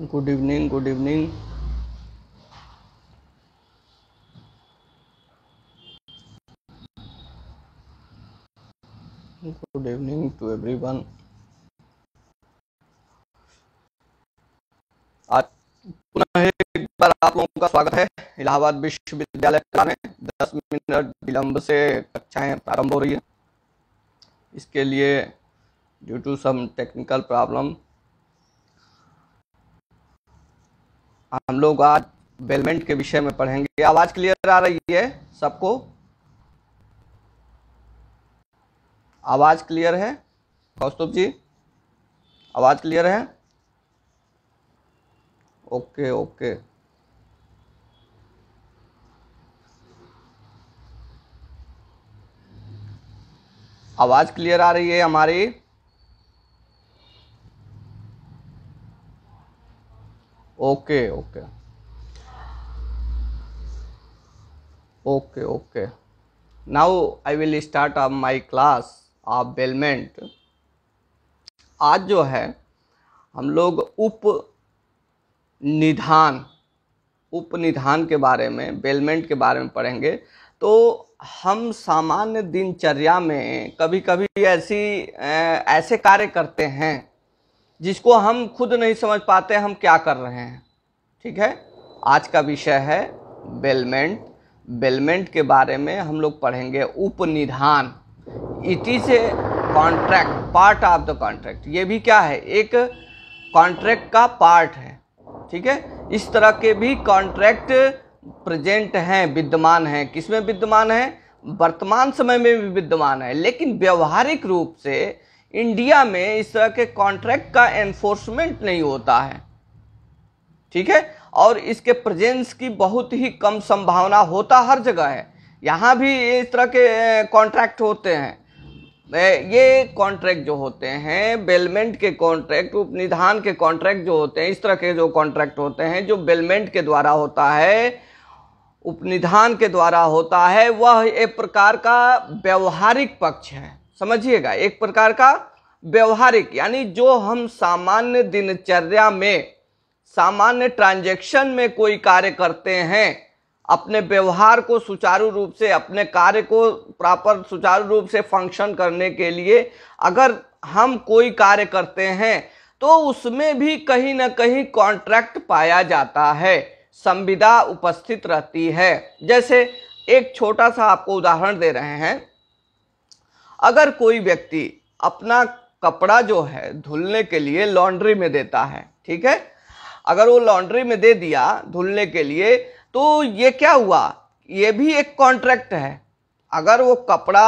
good evening good evening good evening to everyone आज पुनः एक बार आप लोगों का स्वागत है इलाहाबाद विश्वविद्यालय में दस मिनट विलंब से कक्षाएं प्रारंभ हो रही है इसके लिए due to some technical problem हम लोग आज बेलमेंट के विषय में पढ़ेंगे आवाज़ क्लियर आ रही है सबको आवाज़ क्लियर है कौस्तुभ जी आवाज़ क्लियर है ओके ओके आवाज़ क्लियर आ रही है हमारी okay okay okay okay now I will start up my class of bailment आज जो है हम लोग उप निधान उप निधान के बारे में बेलमेंट के बारे में पढ़ेंगे तो हम सामान्य दिनचर्या में कभी कभी ऐसी ऐसे कार्य करते हैं जिसको हम खुद नहीं समझ पाते हम क्या कर रहे हैं ठीक है आज का विषय है बेलमेंट बेलमेंट के बारे में हम लोग पढ़ेंगे उपनिधान it is a contract part of the contract ये भी क्या है एक कॉन्ट्रैक्ट का पार्ट है ठीक है इस तरह के भी कॉन्ट्रैक्ट प्रेजेंट हैं विद्यमान हैं किसमें विद्यमान हैं वर्तमान समय में भी विद्यमान है लेकिन व्यवहारिक रूप से इंडिया में इस तरह के कॉन्ट्रैक्ट का एनफोर्समेंट नहीं होता है ठीक है और इसके प्रेजेंस की बहुत ही कम संभावना होता हर जगह है यहाँ भी इस तरह के कॉन्ट्रैक्ट होते हैं ये कॉन्ट्रैक्ट जो होते हैं बेलमेंट के कॉन्ट्रैक्ट उपनिधान के कॉन्ट्रैक्ट जो होते हैं इस तरह के जो कॉन्ट्रैक्ट होते हैं जो बेलमेंट के द्वारा होता है उपनिधान के द्वारा होता है वह एक प्रकार का व्यवहारिक पक्ष है समझिएगा एक प्रकार का व्यवहारिक यानी जो हम सामान्य दिनचर्या में सामान्य ट्रांजैक्शन में कोई कार्य करते हैं अपने व्यवहार को सुचारू रूप से अपने कार्य को प्रॉपर सुचारू रूप से फंक्शन करने के लिए अगर हम कोई कार्य करते हैं तो उसमें भी कहीं ना कहीं कॉन्ट्रैक्ट पाया जाता है संविदा उपस्थित रहती है जैसे एक छोटा सा आपको उदाहरण दे रहे हैं अगर कोई व्यक्ति अपना कपड़ा जो है धुलने के लिए लॉन्ड्री में देता है ठीक है अगर वो लॉन्ड्री में दे दिया धुलने के लिए तो ये क्या हुआ ये भी एक कॉन्ट्रैक्ट है अगर वो कपड़ा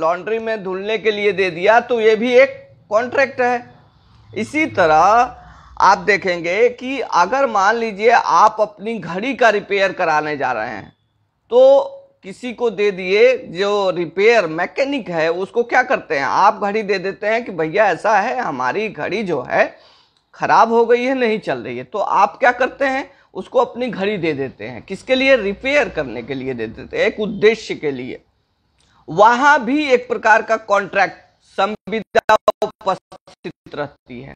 लॉन्ड्री में धुलने के लिए दे दिया तो ये भी एक कॉन्ट्रैक्ट है इसी तरह आप देखेंगे कि अगर मान लीजिए आप अपनी घड़ी का रिपेयर कराने जा रहे हैं तो किसी को दे दिए जो रिपेयर मैकेनिक है उसको क्या करते हैं आप घड़ी दे देते हैं कि भैया ऐसा है हमारी घड़ी जो है खराब हो गई है नहीं चल रही है तो आप क्या करते हैं उसको अपनी घड़ी दे देते हैं किसके लिए रिपेयर करने के लिए दे देते हैं एक उद्देश्य के लिए वहां भी एक प्रकार का कॉन्ट्रैक्ट संविदा उपस्थित रहती है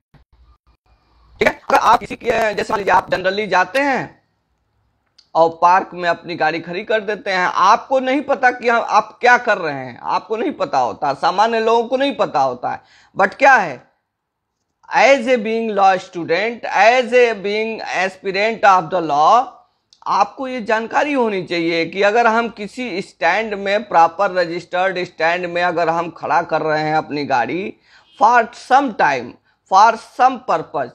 ठीक है अगर आप किसी के जैसे आप जनरली जाते हैं और पार्क में अपनी गाड़ी खड़ी कर देते हैं आपको नहीं पता कि आप क्या कर रहे हैं आपको नहीं पता होता सामान्य लोगों को नहीं पता होता है बट क्या है as a being law student as a being aspirant of the law आपको ये जानकारी होनी चाहिए कि अगर हम किसी स्टैंड में प्रॉपर रजिस्टर्ड स्टैंड में अगर हम खड़ा कर रहे हैं अपनी गाड़ी for some time for some purpose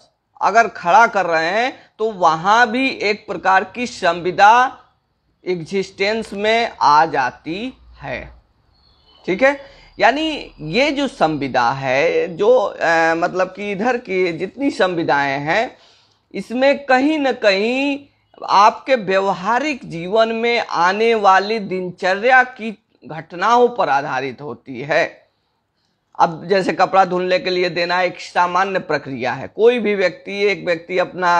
अगर खड़ा कर रहे हैं तो वहाँ भी एक प्रकार की संविदा एग्जिस्टेंस में आ जाती है ठीक है यानी ये जो संविदा है जो आ, मतलब कि इधर की जितनी संविदाएं हैं इसमें कहीं ना कहीं आपके व्यवहारिक जीवन में आने वाली दिनचर्या की घटनाओं पर आधारित होती है अब जैसे कपड़ा धुलने के लिए देना एक सामान्य प्रक्रिया है कोई भी व्यक्ति एक व्यक्ति अपना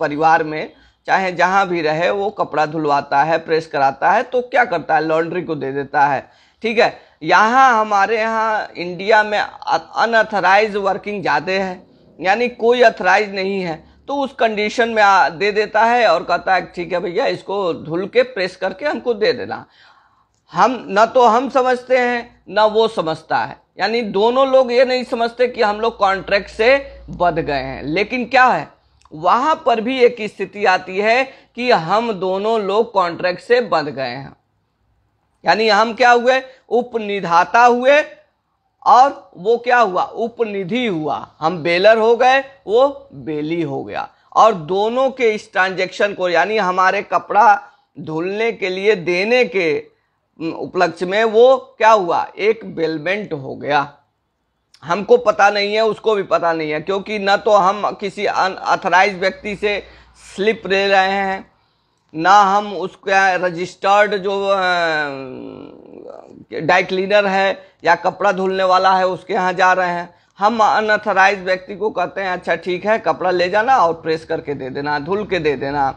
परिवार में चाहे जहाँ भी रहे वो कपड़ा धुलवाता है प्रेस कराता है तो क्या करता है लॉन्ड्री को दे देता है ठीक है यहाँ हमारे यहाँ इंडिया में अनऑथराइज वर्किंग ज़्यादा है यानी कोई अथराइज नहीं है तो उस कंडीशन में दे देता है और कहता है ठीक है भैया इसको धुल के प्रेस करके हमको दे देना हम न तो हम समझते हैं न वो समझता है यानी दोनों लोग ये नहीं समझते कि हम लोग कॉन्ट्रैक्ट से बध गए हैं लेकिन क्या है वहां पर भी एक स्थिति आती है कि हम दोनों लोग कॉन्ट्रैक्ट से बंध गए हैं यानी हम क्या हुए उपनिधाता हुए और वो क्या हुआ उपनिधि हुआ हम बेलर हो गए वो बेली हो गया और दोनों के इस ट्रांजेक्शन को यानी हमारे कपड़ा धुलने के लिए देने के उपलक्ष्य में वो क्या हुआ एक बेलमेंट हो गया हमको पता नहीं है उसको भी पता नहीं है क्योंकि न तो हम किसी अनऑथराइज व्यक्ति से स्लिप ले रहे हैं ना हम उसका रजिस्टर्ड जो डाई क्लीनर है या कपड़ा धुलने वाला है उसके यहाँ जा रहे हैं हम अनऑथराइज व्यक्ति को कहते हैं अच्छा ठीक है कपड़ा ले जाना और प्रेस करके दे देना धुल के दे देना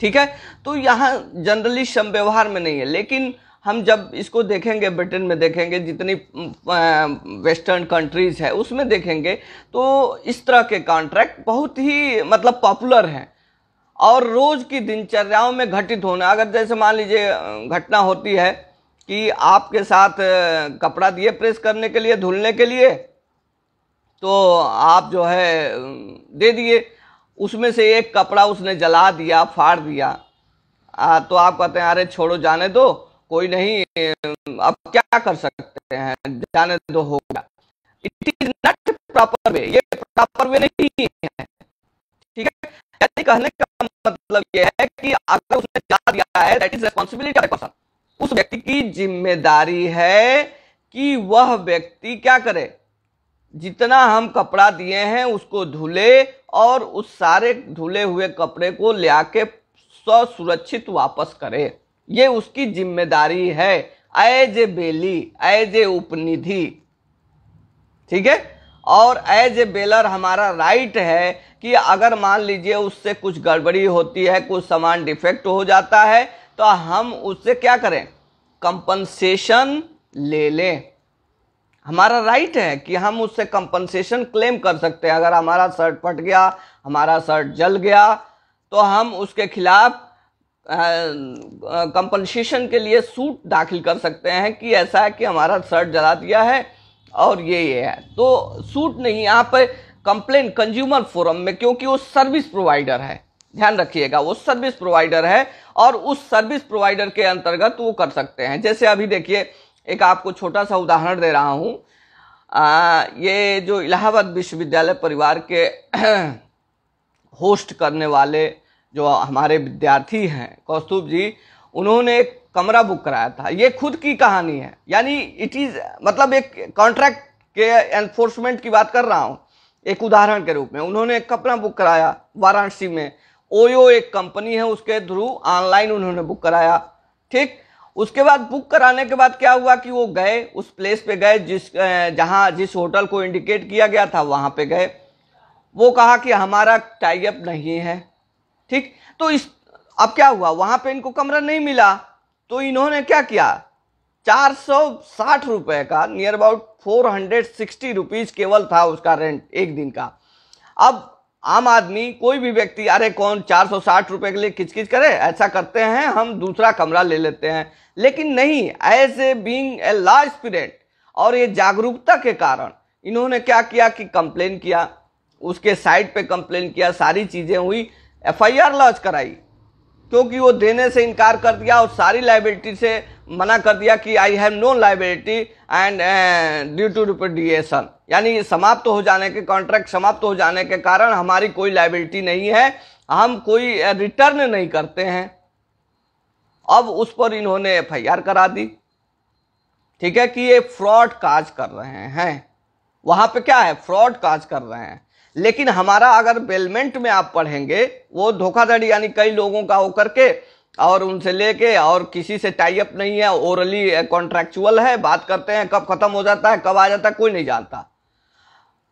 ठीक है तो यहाँ जनरली सम व्यवहार में नहीं है लेकिन हम जब इसको देखेंगे ब्रिटेन में देखेंगे जितनी वेस्टर्न कंट्रीज़ है उसमें देखेंगे तो इस तरह के कॉन्ट्रैक्ट बहुत ही मतलब पॉपुलर हैं और रोज़ की दिनचर्याओं में घटित होना अगर जैसे मान लीजिए घटना होती है कि आपके साथ कपड़ा दिए प्रेस करने के लिए धुलने के लिए तो आप जो है दे दिए उसमें से एक कपड़ा उसने जला दिया फाड़ दिया आ, तो आप कहते हैं अरे छोड़ो जाने दो कोई नहीं अब क्या कर सकते हैं जाने दो हो गया it is not proper way ये प्रॉपर वे नहीं है ठीक है यानी कहने का मतलब ये है कि अगर उसने जला दिया है that is responsibility of person उस व्यक्ति की जिम्मेदारी है कि वह व्यक्ति क्या करे जितना हम कपड़ा दिए हैं उसको धुले और उस सारे धुले हुए कपड़े को ले आके सुरक्षित वापस करे ये उसकी जिम्मेदारी है as A Bailey as a उपनिधि ठीक है और एज ए बेलर हमारा राइट है कि अगर मान लीजिए उससे कुछ गड़बड़ी होती है कुछ सामान डिफेक्ट हो जाता है तो हम उससे क्या करें कंपनसेशन ले लें हमारा राइट है कि हम उससे कंपनसेशन क्लेम कर सकते हैं अगर हमारा शर्ट फट गया हमारा शर्ट जल गया तो हम उसके खिलाफ कंपनसेशन के लिए सूट दाखिल कर सकते हैं कि ऐसा है कि हमारा शर्ट जला दिया है और ये ये है तो सूट नहीं यहाँ पर कंप्लेन कंज्यूमर फोरम में क्योंकि वो सर्विस प्रोवाइडर है ध्यान रखिएगा वो सर्विस प्रोवाइडर है और उस सर्विस प्रोवाइडर के अंतर्गत वो कर सकते हैं जैसे अभी देखिए एक आपको छोटा सा उदाहरण दे रहा हूँ ये जो इलाहाबाद विश्वविद्यालय परिवार के होस्ट करने वाले जो हमारे विद्यार्थी हैं कौस्तुभ जी उन्होंने एक कमरा बुक कराया था ये खुद की कहानी है यानी इट इज़ मतलब एक कॉन्ट्रैक्ट के एनफोर्समेंट की बात कर रहा हूँ एक उदाहरण के रूप में उन्होंने एक कपड़ा बुक कराया वाराणसी में ओयो एक कंपनी है उसके थ्रू ऑनलाइन उन्होंने बुक कराया ठीक उसके बाद बुक कराने के बाद क्या हुआ कि वो गए उस प्लेस पे गए जिस जहां जिस होटल को इंडिकेट किया गया था वहां पे गए वो कहा कि हमारा टाइप नहीं है ठीक तो इस अब क्या हुआ वहां पे इनको कमरा नहीं मिला तो इन्होंने क्या किया चार सौ साठ रुपये का near about four hundred sixty rupees केवल था उसका रेंट एक दिन का अब आम आदमी कोई भी व्यक्ति अरे कौन चार सौ साठ रुपये के लिए किचकिच करे ऐसा करते हैं हम दूसरा कमरा ले लेते हैं लेकिन नहीं as a being a large student और ये जागरूकता के कारण इन्होंने क्या किया कि कंप्लेन किया उसके साइट पे कंप्लेन किया सारी चीज़ें हुई एफआईआर लॉन्च कराई क्योंकि वो देने से इनकार कर दिया और सारी लाइबिलिटी से मना कर दिया कि I have no liability and due to repudiation यानी समाप्त तो हो जाने के कॉन्ट्रैक्ट समाप्त तो हो जाने के कारण हमारी कोई लाइबिलिटी नहीं है हम कोई रिटर्न uh, नहीं करते हैं अब उस पर इन्होंने एफ करा दी ठीक है कि ये फ्रॉड काज कर रहे हैं वहां पे क्या है फ्रॉड काज कर रहे हैं लेकिन हमारा अगर बेलमेंट में आप पढ़ेंगे वो धोखाधड़ी यानी कई लोगों का होकर के और उनसे लेके और किसी से टाइप नहीं है ओरली कॉन्ट्रेक्चुअल eh, है बात करते हैं कब ख़त्म हो जाता है कब आ जाता है कोई नहीं जानता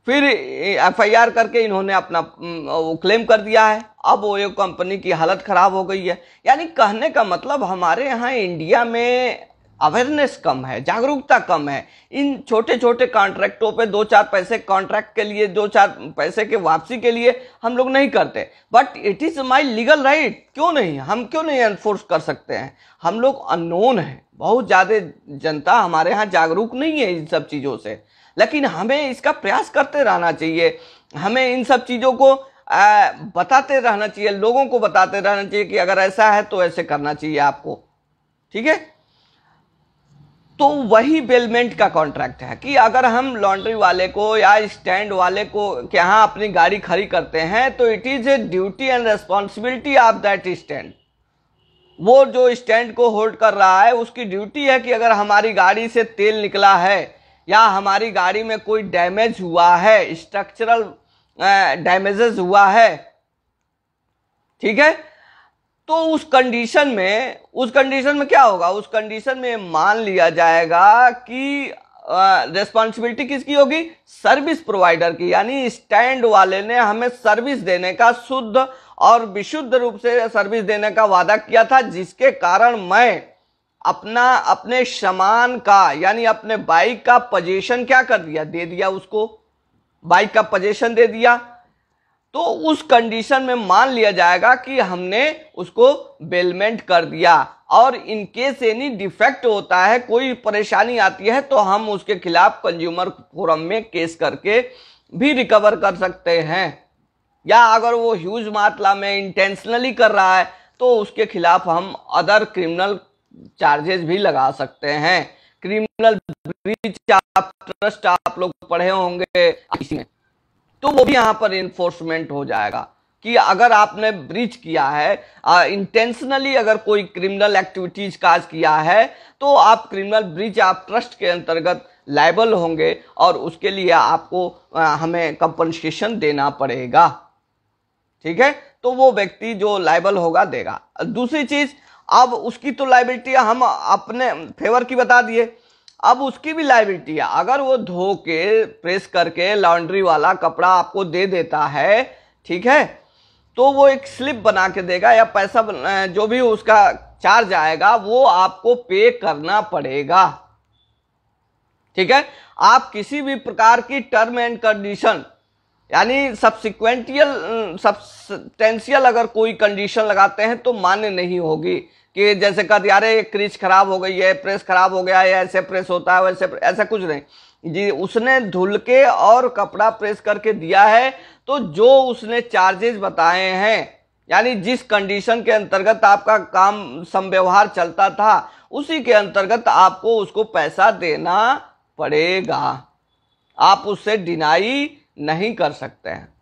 फिर एफआईआर eh, करके इन्होंने अपना mm, वो क्लेम कर दिया है अब वो एक कंपनी की हालत ख़राब हो गई है यानी कहने का मतलब हमारे यहाँ इंडिया में अवेयरनेस कम है जागरूकता कम है इन छोटे छोटे कॉन्ट्रैक्टों पे दो चार पैसे कॉन्ट्रैक्ट के लिए दो चार पैसे के वापसी के लिए हम लोग नहीं करते but it is my legal right क्यों नहीं हम क्यों नहीं एनफोर्स कर सकते हैं हम लोग अनोन हैं बहुत ज़्यादा जनता हमारे यहाँ जागरूक नहीं है इन सब चीज़ों से लेकिन हमें इसका प्रयास करते रहना चाहिए हमें इन सब चीज़ों को बताते रहना चाहिए लोगों को बताते रहना चाहिए कि अगर ऐसा है तो ऐसे करना चाहिए आपको ठीक है तो वही बेलमेंट का कॉन्ट्रैक्ट है कि अगर हम लॉन्ड्री वाले को या स्टैंड वाले को के यहाँ अपनी गाड़ी खड़ी करते हैं तो it is a duty and responsibility of that stand वो जो स्टैंड को होल्ड कर रहा है उसकी ड्यूटी है कि अगर हमारी गाड़ी से तेल निकला है या हमारी गाड़ी में कोई डैमेज हुआ है स्ट्रक्चरल डैमेजेस हुआ है ठीक है तो उस कंडीशन में उस कंडीशन में क्या होगा उस कंडीशन में मान लिया जाएगा कि रेस्पॉन्सिबिलिटी किसकी होगी सर्विस प्रोवाइडर की यानी स्टैंड वाले ने हमें सर्विस देने का शुद्ध और विशुद्ध रूप से सर्विस देने का वादा किया था जिसके कारण मैं अपना अपने सामान का यानी अपने बाइक का पोजेशन क्या कर दिया दे दिया उसको बाइक का पोजेशन दे दिया तो उस कंडीशन में मान लिया जाएगा कि हमने उसको बेलमेंट कर दिया और इन केस एनी डिफेक्ट होता है कोई परेशानी आती है तो हम उसके खिलाफ कंज्यूमर फोरम में केस करके भी रिकवर कर सकते हैं या अगर वो ह्यूज मात्रा में इंटेंशनली कर रहा है तो उसके खिलाफ हम अदर क्रिमिनल चार्जेस भी लगा सकते हैं क्रिमिनल ब्रीच आप ट्रस्ट आप लोग पढ़े होंगे इसमें तो वो भी यहाँ पर इन्फोर्समेंट हो जाएगा कि अगर आपने ब्रीच किया है इंटेंशनली अगर कोई क्रिमिनल एक्टिविटीज काज किया है तो आप क्रिमिनल ब्रीच आप ट्रस्ट के अंतर्गत लाइबल होंगे और उसके लिए आपको आ, हमें कंपनसेशन देना पड़ेगा ठीक है तो वो व्यक्ति जो लाइबल होगा देगा दूसरी चीज अब उसकी तो लाइबिलिटी हम अपने फेवर की बता दिए अब उसकी भी लाइबिलिटी है अगर वो धो के प्रेस करके लॉन्ड्री वाला कपड़ा आपको दे देता है ठीक है तो वो एक स्लिप बना के देगा या पैसा जो भी उसका चार्ज आएगा वो आपको पे करना पड़ेगा ठीक है आप किसी भी प्रकार की टर्म एंड कंडीशन यानी सब्सिक्वेंटियल सब्सटेंशियल अगर कोई कंडीशन लगाते हैं तो मान्य नहीं होगी कि जैसे कहा दिया अरे क्रीच खराब हो गई है प्रेस खराब हो गया है ऐसे प्रेस होता है वैसे ऐसा कुछ नहीं जी उसने धुल के और कपड़ा प्रेस करके दिया है तो जो उसने चार्जेस बताए हैं यानी जिस कंडीशन के अंतर्गत आपका काम संव्यवहार चलता था उसी के अंतर्गत आपको उसको पैसा देना पड़ेगा आप उससे डिनाई नहीं कर सकते हैं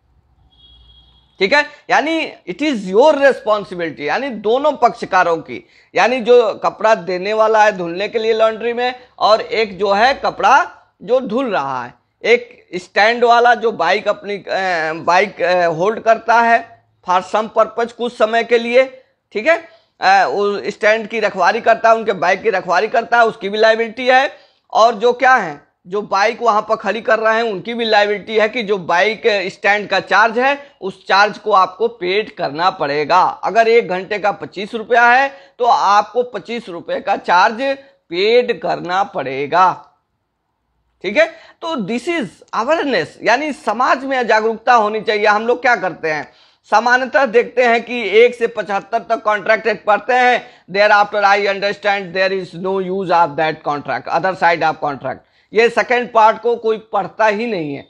ठीक है यानी इट इज योर रेस्पॉन्सिबिलिटी यानी दोनों पक्षकारों की यानी जो कपड़ा देने वाला है धुलने के लिए लॉन्ड्री में और एक जो है कपड़ा जो धुल रहा है एक स्टैंड वाला जो बाइक अपनी बाइक होल्ड करता है फॉर सम पर्पज कुछ समय के लिए ठीक है स्टैंड की रखवाली करता है उनके बाइक की रखवारी करता है उसकी भी लाइबिलिटी है और जो क्या है जो बाइक वहां पर खड़ी कर रहे हैं उनकी भी लाइबिलिटी है कि जो बाइक स्टैंड का चार्ज है उस चार्ज को आपको पेड करना पड़ेगा अगर एक घंटे का पच्चीस रुपया है तो आपको पच्चीस रुपये का चार्ज पेड करना पड़ेगा ठीक है तो दिस इज अवेयरनेस यानी समाज में जागरूकता होनी चाहिए हम लोग क्या करते हैं सामान्यतः देखते हैं कि एक से पचहत्तर तक कॉन्ट्रैक्ट पढ़ते हैं thereafter I understand there is no use of that contract other side of contract ये सेकेंड पार्ट को कोई पढ़ता ही नहीं है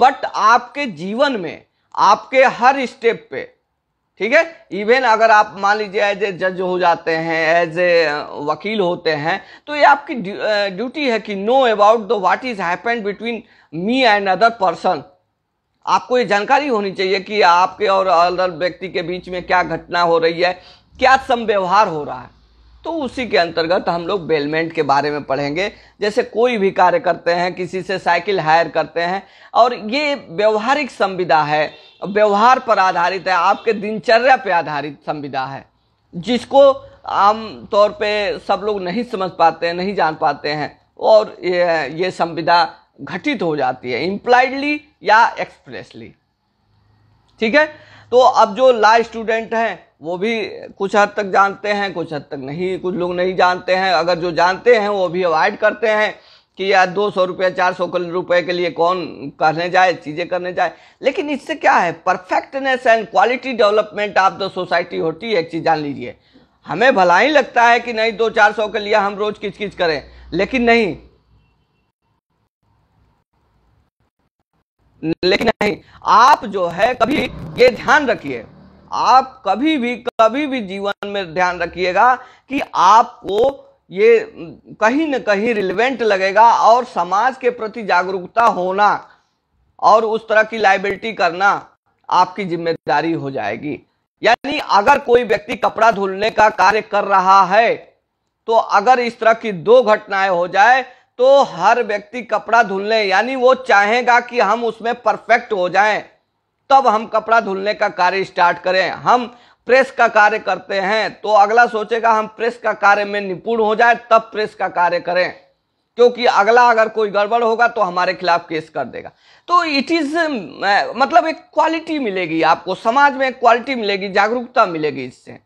बट आपके जीवन में आपके हर स्टेप पे ठीक है इवन अगर आप मान लीजिए एज ए जज हो जाते हैं एज ए uh, वकील होते हैं तो ये आपकी ड्यूटी uh, है कि know about the what is happen between me and other person आपको ये जानकारी होनी चाहिए कि आपके और अदर व्यक्ति के बीच में क्या घटना हो रही है क्या सम हो रहा है तो उसी के अंतर्गत हम लोग बेलमेंट के बारे में पढ़ेंगे जैसे कोई भी कार्य करते हैं किसी से साइकिल हायर करते हैं और ये व्यवहारिक संविदा है व्यवहार पर आधारित है आपके दिनचर्या पर आधारित संविदा है जिसको आम तौर पे सब लोग नहीं समझ पाते हैं नहीं जान पाते हैं और ये ये संविदा घटित हो जाती है इम्प्लाइडली या एक्सप्रेसली ठीक है तो अब जो ला स्टूडेंट हैं वो भी कुछ हद तक जानते हैं कुछ हद तक नहीं कुछ लोग नहीं जानते हैं अगर जो जानते हैं वो भी अवॉइड करते हैं कि यार दो सौ रुपये चार सौ रुपये के लिए कौन करने जाए चीज़ें करने जाए लेकिन इससे क्या है perfectness and quality development of the society होती है एक चीज़ जान लीजिए हमें भला ही लगता है कि नहीं दो चार सौ के लिए हम रोज किच किच करें लेकिन नहीं लेकिन नहीं आप जो है कभी ये ध्यान रखिए आप कभी भी कभी भी जीवन में ध्यान रखिएगा कि आपको ये कहीं ना कहीं रिलेवेंट लगेगा और समाज के प्रति जागरूकता होना और उस तरह की लाइबिलिटी करना आपकी जिम्मेदारी हो जाएगी यानी अगर कोई व्यक्ति कपड़ा धुलने का कार्य कर रहा है तो अगर इस तरह की दो घटनाएं हो जाए तो हर व्यक्ति कपड़ा धुलने यानी वो चाहेगा कि हम उसमें परफेक्ट हो जाएं तब हम कपड़ा धुलने का कार्य स्टार्ट करें हम प्रेस का कार्य करते हैं तो अगला सोचेगा हम प्रेस का कार्य में निपुण हो जाए तब प्रेस का कार्य करें क्योंकि अगला अगर कोई गड़बड़ होगा तो हमारे खिलाफ केस कर देगा तो इट इज मतलब एक क्वालिटी मिलेगी आपको समाज में एक क्वालिटी मिलेगी जागरूकता मिलेगी इससे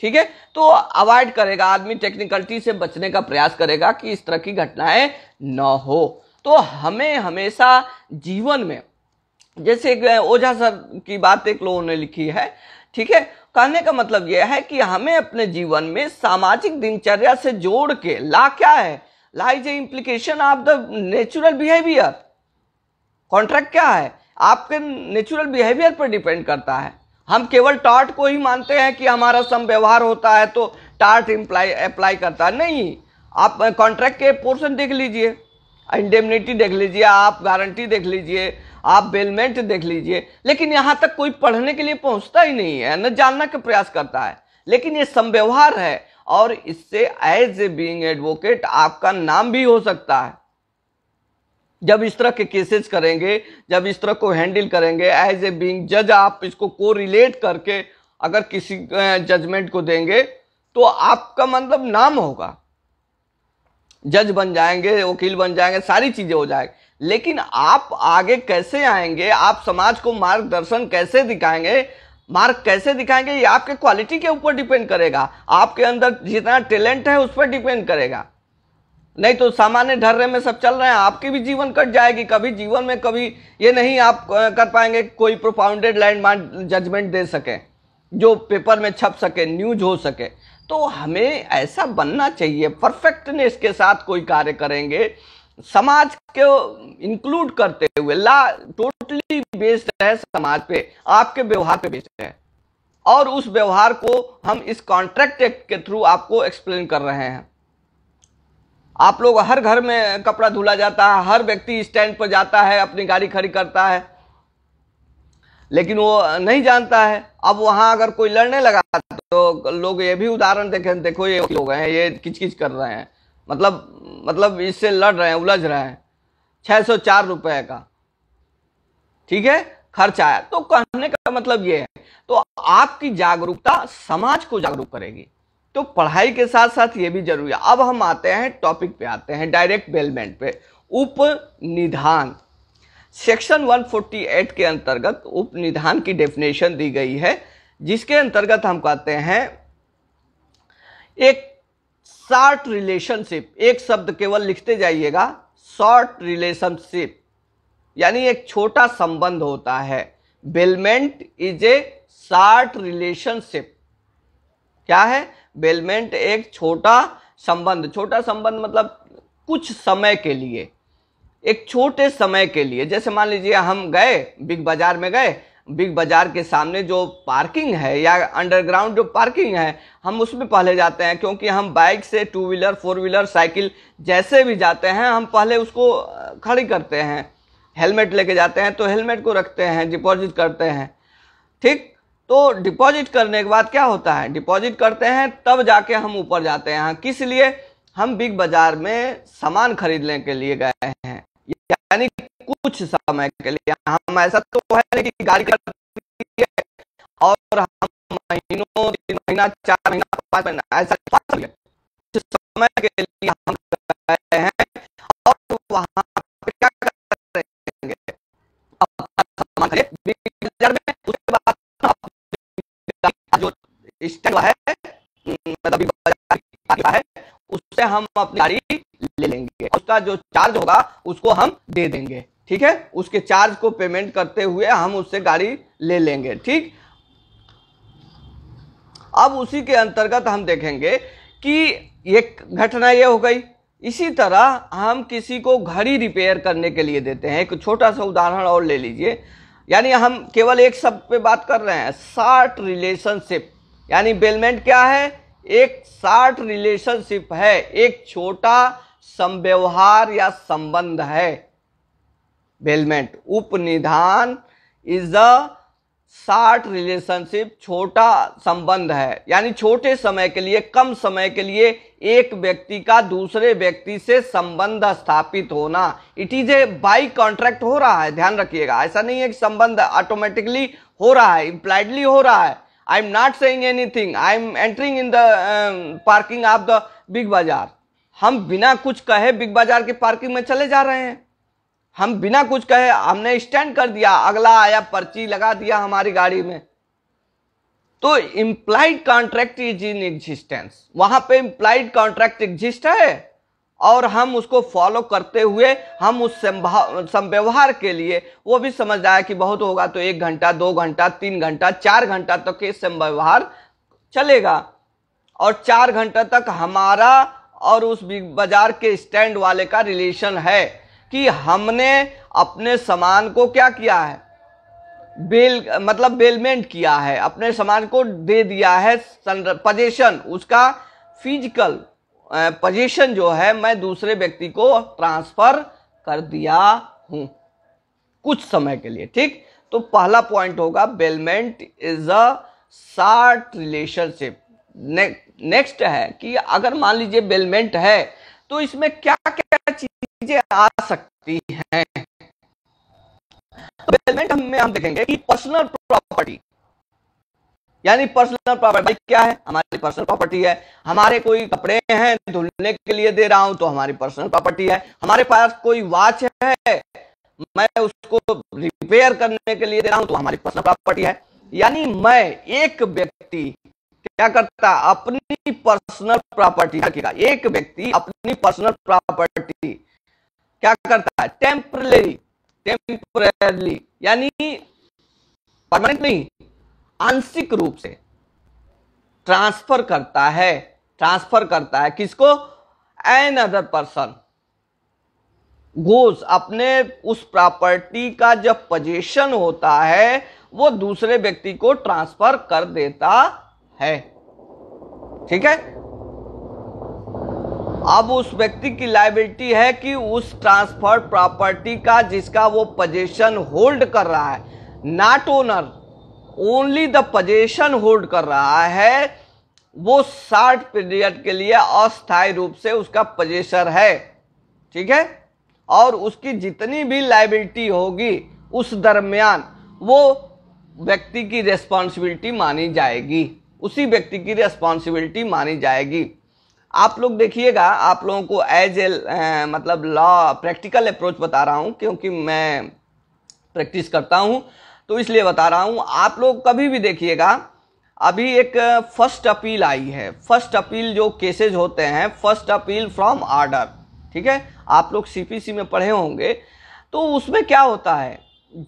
ठीक है तो अवॉइड करेगा आदमी टेक्निकलिटी से बचने का प्रयास करेगा कि इस तरह की घटनाएं न हो तो हमें हमेशा जीवन में जैसे ओझा सर की बात एक लोगों ने लिखी है ठीक है कहने का मतलब यह है कि हमें अपने जीवन में सामाजिक दिनचर्या से जोड़ के ला क्या है law is implication of the natural behaviour contract क्या है आपके नेचुरल बिहेवियर पर डिपेंड करता है हम केवल टार्ट को ही मानते हैं कि हमारा सम व्यवहार होता है तो टार्ट इम्प्लाई अप्लाई करता है नहीं आप कॉन्ट्रैक्ट के पोर्शन देख लीजिए इंडेमनिटी देख लीजिए आप गारंटी देख लीजिए आप बेलमेंट देख लीजिए लेकिन यहाँ तक कोई पढ़ने के लिए पहुँचता ही नहीं है न जानना का प्रयास करता है लेकिन ये संव्यवहार है और इससे एज ए बींग एडवोकेट आपका नाम भी हो सकता है जब इस तरह के केसेस करेंगे जब इस तरह को हैंडल करेंगे एज ए बींग जज आप इसको को रिलेट करके अगर किसी जजमेंट को देंगे तो आपका मतलब नाम होगा जज बन जाएंगे वकील बन जाएंगे सारी चीज़ें हो जाएंगी लेकिन आप आगे कैसे आएंगे आप समाज को मार्गदर्शन कैसे दिखाएंगे मार्ग कैसे दिखाएंगे ये आपके क्वालिटी के ऊपर डिपेंड करेगा आपके अंदर जितना टैलेंट है उस पर डिपेंड करेगा नहीं तो सामान्य ढर्रे में सब चल रहे हैं आपकी भी जीवन कट जाएगी कभी जीवन में कभी ये नहीं आप कर पाएंगे कोई प्रोफाउंडेड लैंडमार्क जजमेंट दे सके जो पेपर में छप सके न्यूज हो सके तो हमें ऐसा बनना चाहिए परफेक्टनेस के साथ कोई कार्य करेंगे समाज को इंक्लूड करते हुए ला टोटली बेस्ड है समाज पे आपके व्यवहार पे बेस्ड है और उस व्यवहार को हम इस कॉन्ट्रैक्ट एक्ट के थ्रू आपको एक्सप्लेन कर रहे हैं आप लोग हर घर में कपड़ा धुला जाता है हर व्यक्ति स्टैंड पर जाता है अपनी गाड़ी खड़ी करता है लेकिन वो नहीं जानता है अब वहाँ अगर कोई लड़ने लगा तो लोग ये भी उदाहरण देखें देखो ये लोग हैं ये किचकिच कर रहे हैं मतलब मतलब इससे लड़ रहे हैं उलझ रहे हैं छः सौ चार रुपये का ठीक है खर्च आया तो कहने का मतलब ये है तो आपकी जागरूकता समाज को जागरूक करेगी तो पढ़ाई के साथ साथ ये भी जरूरी है अब हम आते हैं टॉपिक पे आते हैं डायरेक्ट बेलमेंट पे उप निधान सेक्शन 148 के अंतर्गत उप निधान की डेफिनेशन दी गई है जिसके अंतर्गत हम कहते हैं एक शॉर्ट रिलेशनशिप एक शब्द केवल लिखते जाइएगा शॉर्ट रिलेशनशिप यानी एक छोटा संबंध होता है bailment is a short relationship क्या है बेलमेंट एक छोटा संबंध छोटा संबंध मतलब कुछ समय के लिए एक छोटे समय के लिए जैसे मान लीजिए हम गए बिग बाजार में गए बिग बाज़ार के सामने जो पार्किंग है या अंडरग्राउंड जो पार्किंग है हम उसमें पहले जाते हैं क्योंकि हम बाइक से two wheeler four wheeler cycle जैसे भी जाते हैं हम पहले उसको खड़ी करते हैं हेलमेट लेके जाते हैं तो हेलमेट को रखते हैं डिपॉजिट करते हैं ठीक तो डिपॉजिट करने के बाद क्या होता है डिपॉजिट करते हैं तब जाके हम ऊपर जाते हैं हाँ, किस लिए हम बिग बाज़ार में सामान खरीदने के लिए गए हैं यानी कुछ समय के लिए हम ऐसा तो है कि गाड़ी करती है और हम महीनों तीन महीना चार महीना पाँच महीना ऐसा तो कुछ समय के लिए हम गए हैं और वहाँ पे है मतलब है उससे हम अपनी गाड़ी ले लेंगे उसका जो चार्ज होगा उसको हम दे देंगे ठीक है उसके चार्ज को पेमेंट करते हुए हम उससे गाड़ी ले लेंगे ठीक अब उसी के अंतर्गत हम देखेंगे कि एक घटना यह हो गई इसी तरह हम किसी को घड़ी रिपेयर करने के लिए देते हैं एक छोटा सा उदाहरण और ले लीजिए यानी हम केवल एक शब्द पे बात कर रहे हैं शार्ट रिलेशनशिप यानी बेलमेंट क्या है एक शार्ट रिलेशनशिप है एक छोटा संव्यवहार या संबंध है बेलमेंट उपनिधान इज अ शार्ट रिलेशनशिप छोटा संबंध है यानी छोटे समय के लिए कम समय के लिए एक व्यक्ति का दूसरे व्यक्ति से संबंध स्थापित होना it is a by contract हो रहा है ध्यान रखिएगा ऐसा नहीं है कि संबंध ऑटोमेटिकली हो रहा है इम्प्लाइडली हो रहा है I am not saying anything I am entering in the parking of the Big Bazaar हम बिना कुछ कहे बिग बाजार के पार्किंग में चले जा रहे हैं हम बिना कुछ कहे हमने स्टैंड कर दिया अगला आया पर्ची लगा दिया हमारी गाड़ी में तो implied contract is in existence वहां पे इम्प्लाइड कॉन्ट्रैक्ट एग्जिस्ट है और हम उसको फॉलो करते हुए हम उस संव्यवहार के लिए वो भी समझ रहा है कि बहुत होगा तो एक घंटा दो घंटा तीन घंटा चार घंटा तक ये संव्यवहार चलेगा और चार घंटा तक हमारा और उस बाजार के स्टैंड वाले का रिलेशन है कि हमने अपने सामान को क्या किया है बेल मतलब बेलमेंट किया है अपने सामान को दे दिया है पजेशन उसका फिजिकल पोजीशन जो है मैं दूसरे व्यक्ति को ट्रांसफर कर दिया हूं कुछ समय के लिए ठीक तो पहला पॉइंट होगा bailment is a short relationship next है कि अगर मान लीजिए बेलमेंट है तो इसमें क्या क्या चीजें आ सकती हैं बेलमेंट में हम देखेंगे कि पर्सनल प्रॉपर्टी यानी पर्सनल प्रॉपर्टी क्या है हमारी पर्सनल प्रॉपर्टी है हमारे कोई कपड़े हैं धुलने के लिए दे रहा हूं तो हमारी पर्सनल प्रॉपर्टी है हमारे पास कोई वॉच है मैं उसको रिपेयर करने के लिए दे रहा हूं तो हमारी पर्सनल प्रॉपर्टी है यानी मैं एक व्यक्ति क्या करता अपनी पर्सनल प्रॉपर्टी एक व्यक्ति अपनी पर्सनल प्रॉपर्टी क्या करता है टेम्परेरी टेम्परेली यानी परमानेंट नहीं आंशिक रूप से ट्रांसफर करता है ट्रांसफर करता है किसको एन अदर पर्सन गोज अपने उस प्रॉपर्टी का जब पोजेशन होता है वो दूसरे व्यक्ति को ट्रांसफर कर देता है ठीक है अब उस व्यक्ति की लाइबिलिटी है कि उस ट्रांसफर प्रॉपर्टी का जिसका वो पोजेशन होल्ड कर रहा है not owner only the possession hold कर रहा है वो शार्ट पीरियड के लिए अस्थायी रूप से उसका पोजेसर है ठीक है और उसकी जितनी भी लाइबिलिटी होगी उस दरमियान वो व्यक्ति की रिस्पॉन्सिबिलिटी मानी जाएगी उसी व्यक्ति की रिस्पॉन्सिबिलिटी मानी जाएगी आप लोग देखिएगा आप लोगों को एज ए मतलब लॉ प्रैक्टिकल अप्रोच बता रहा हूँ क्योंकि मैं प्रैक्टिस करता हूँ तो इसलिए बता रहा हूँ आप लोग कभी भी देखिएगा अभी एक फर्स्ट अपील आई है फर्स्ट अपील जो केसेज होते हैं फर्स्ट अपील फ्रॉम आर्डर ठीक है आप लोग सी में पढ़े होंगे तो उसमें क्या होता है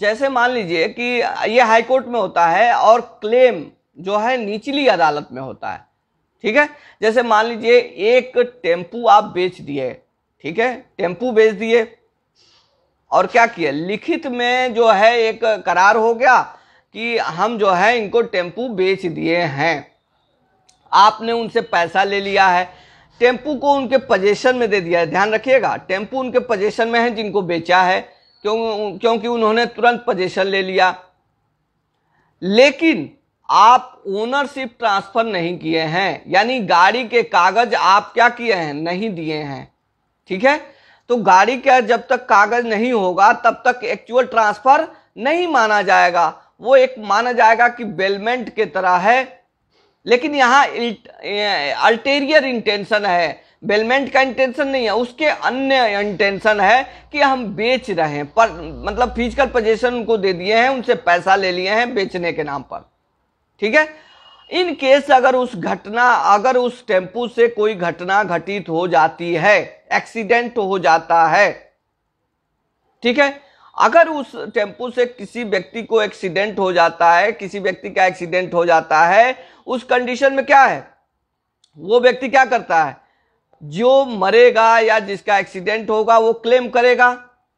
जैसे मान लीजिए कि ये हाईकोर्ट में होता है और क्लेम जो है निचली अदालत में होता है ठीक है जैसे मान लीजिए एक टेम्पू आप बेच दिए ठीक है टेम्पू बेच दिए और क्या किया लिखित में जो है एक करार हो गया कि हम जो है इनको टेम्पू बेच दिए हैं आपने उनसे पैसा ले लिया है टेम्पू को उनके पोजेशन में दे दिया है ध्यान रखिएगा टेम्पू उनके पोजेशन में है जिनको बेचा है क्यों क्योंकि उन्होंने तुरंत पोजेशन ले लिया लेकिन आप ओनरशिप ट्रांसफर नहीं किए हैं यानी गाड़ी के कागज आप क्या किए हैं नहीं दिए हैं ठीक है तो गाड़ी का जब तक कागज नहीं होगा तब तक एक्चुअल ट्रांसफर नहीं माना जाएगा वो एक माना जाएगा कि बेलमेंट के तरह है लेकिन यहां अल्टेरियर इंटेंशन है बेलमेंट का इंटेंशन नहीं है उसके अन्य इंटेंशन है कि हम बेच रहे हैं पर मतलब फिजिकल पोजेशन उनको दे दिए हैं उनसे पैसा ले लिए हैं बेचने के नाम पर ठीक है इन केस अगर उस घटना अगर उस टेम्पू से कोई घटना घटित हो जाती है एक्सीडेंट हो जाता है ठीक है अगर उस टेम्पू से किसी व्यक्ति को एक्सीडेंट हो जाता है किसी व्यक्ति का एक्सीडेंट हो जाता है उस कंडीशन में क्या है वो व्यक्ति क्या करता है जो मरेगा या जिसका एक्सीडेंट होगा वो क्लेम करेगा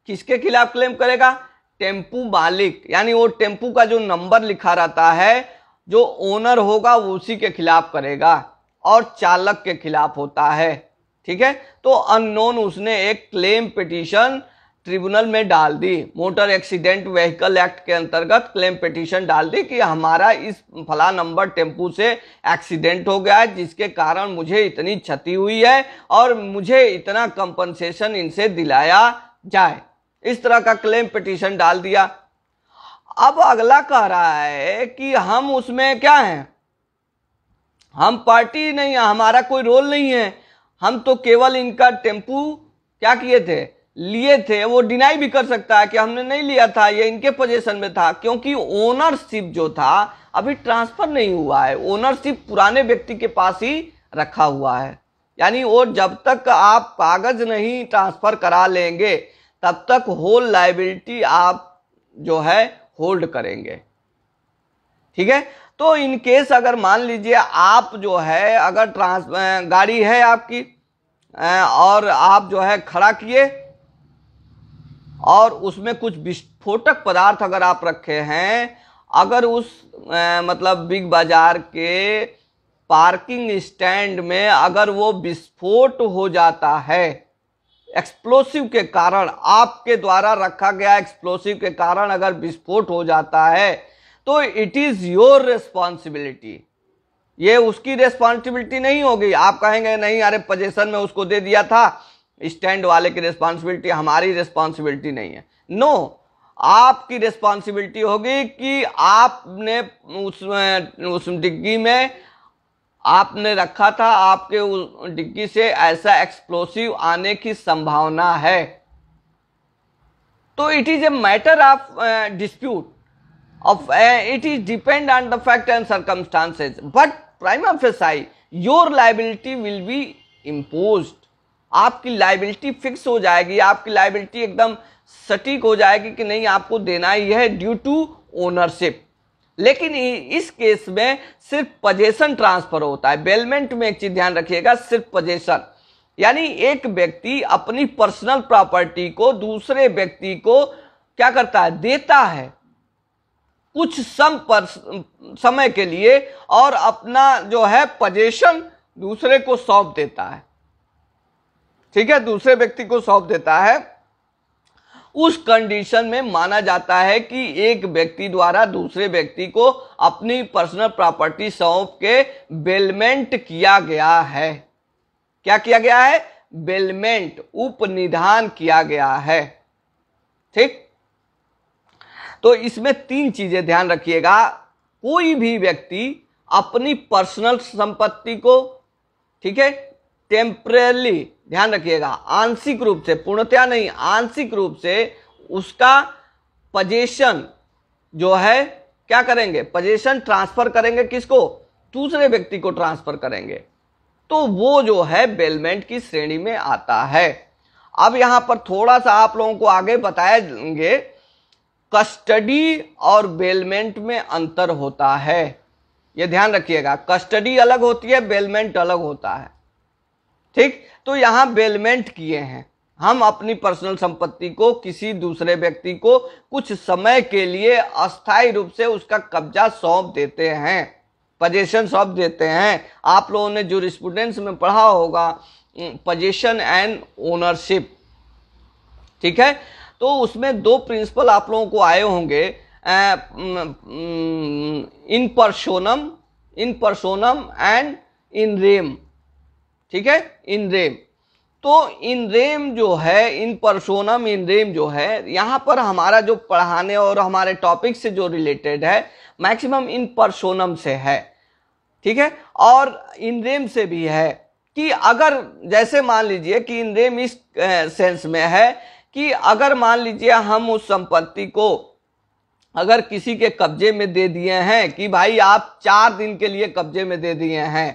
किसके खिलाफ क्लेम करेगा टेम्पू मालिक यानी वो टेम्पू का जो नंबर लिखा रहता है जो ओनर होगा वो उसी के खिलाफ करेगा और चालक के खिलाफ होता है ठीक है तो अननोन उसने एक क्लेम पिटीशन ट्रिब्यूनल में डाल दी मोटर एक्सीडेंट व्हीकल एक्ट के अंतर्गत क्लेम पिटीशन डाल दी कि हमारा इस फला नंबर टेम्पू से एक्सीडेंट हो गया है जिसके कारण मुझे इतनी क्षति हुई है और मुझे इतना कंपनसेशन इनसे दिलाया जाए इस तरह का क्लेम पिटीशन डाल दिया अब अगला कह रहा है कि हम उसमें क्या हैं हम पार्टी नहीं है हमारा कोई रोल नहीं है हम तो केवल इनका टेम्पू क्या किए थे लिए थे वो डिनाई भी कर सकता है कि हमने नहीं लिया था ये इनके पोजीशन में था क्योंकि ओनरशिप जो था अभी ट्रांसफर नहीं हुआ है ओनरशिप पुराने व्यक्ति के पास ही रखा हुआ है यानी वो जब तक आप कागज नहीं ट्रांसफर करा लेंगे तब तक होल लाइबिलिटी आप जो है होल्ड करेंगे ठीक है तो इन केस अगर मान लीजिए आप जो है अगर ट्रांस गाड़ी है आपकी और आप जो है खड़ा किए और उसमें कुछ विस्फोटक पदार्थ अगर आप रखे हैं अगर उस मतलब बिग बाजार के पार्किंग स्टैंड में अगर वो विस्फोट हो जाता है एक्सप्लोसिव के कारण आपके द्वारा रखा गया एक्सप्लोसिव के कारण अगर विस्फोट हो जाता है तो इट इज योर रिस्पॉन्सिबिलिटी ये उसकी रिस्पॉन्सिबिलिटी नहीं होगी आप कहेंगे नहीं अरे पोजेशन में उसको दे दिया था स्टैंड वाले की रिस्पॉन्सिबिलिटी हमारी रिस्पॉन्सिबिलिटी नहीं है नो no, आपकी रिस्पॉन्सिबिलिटी होगी कि आपने उस उस डिग्गी में आपने रखा था आपके डिग्गी से ऐसा एक्सप्लोसिव आने की संभावना है तो it is a matter of dispute of it is depend on the fact and circumstances but prime of S I your liability will be impose आपकी लाइबिलिटी फिक्स हो जाएगी आपकी लाइबिलिटी एकदम सटीक हो जाएगी कि नहीं आपको देना ही है ड्यू टू ओनरशिप लेकिन इस केस में सिर्फ पजेशन ट्रांसफर होता है बेलमेंट में एक चीज ध्यान रखिएगा सिर्फ पजेशन यानी एक व्यक्ति अपनी पर्सनल प्रॉपर्टी को दूसरे व्यक्ति को क्या करता है देता है कुछ सम पर समय के लिए और अपना जो है पजेशन दूसरे को सौंप देता है ठीक है दूसरे व्यक्ति को सौंप देता है उस कंडीशन में माना जाता है कि एक व्यक्ति द्वारा दूसरे व्यक्ति को अपनी पर्सनल प्रॉपर्टी सौंप के बेलमेंट किया गया है क्या किया गया है बेलमेंट उपनिधान किया गया है ठीक तो इसमें तीन चीजें ध्यान रखिएगा कोई भी व्यक्ति अपनी पर्सनल संपत्ति को ठीक है टेम्परेली ध्यान रखिएगा आंशिक रूप से पूर्णतया नहीं आंशिक रूप से उसका पजेशन जो है क्या करेंगे पजेशन ट्रांसफर करेंगे किसको दूसरे व्यक्ति को ट्रांसफर करेंगे तो वो जो है बेलमेंट की श्रेणी में आता है अब यहां पर थोड़ा सा आप लोगों को आगे देंगे कस्टडी और बेलमेंट में अंतर होता है ये ध्यान रखिएगा कस्टडी अलग होती है बेलमेंट अलग होता है ठीक तो यहाँ बेलमेंट किए हैं हम अपनी पर्सनल संपत्ति को किसी दूसरे व्यक्ति को कुछ समय के लिए अस्थायी रूप से उसका कब्जा सौंप देते हैं पजेशन सौंप देते हैं आप लोगों ने जो रिस्पूडेंस में पढ़ा होगा पजेशन एंड ओनरशिप ठीक है तो उसमें दो प्रिंसिपल आप लोगों को आए होंगे in personam in personam and in rem ठीक है इन रेम तो इन रेम जो है इन परसोनम इन रेम जो है यहाँ पर हमारा जो पढ़ाने और हमारे टॉपिक से जो रिलेटेड है मैक्सिमम इन परसोनम से है ठीक है और इन रेम से भी है कि अगर जैसे मान लीजिए कि इन रेम इस सेंस में है कि अगर मान लीजिए हम उस संपत्ति को अगर किसी के कब्जे में दे दिए हैं कि भाई आप चार दिन के लिए कब्जे में दे दिए हैं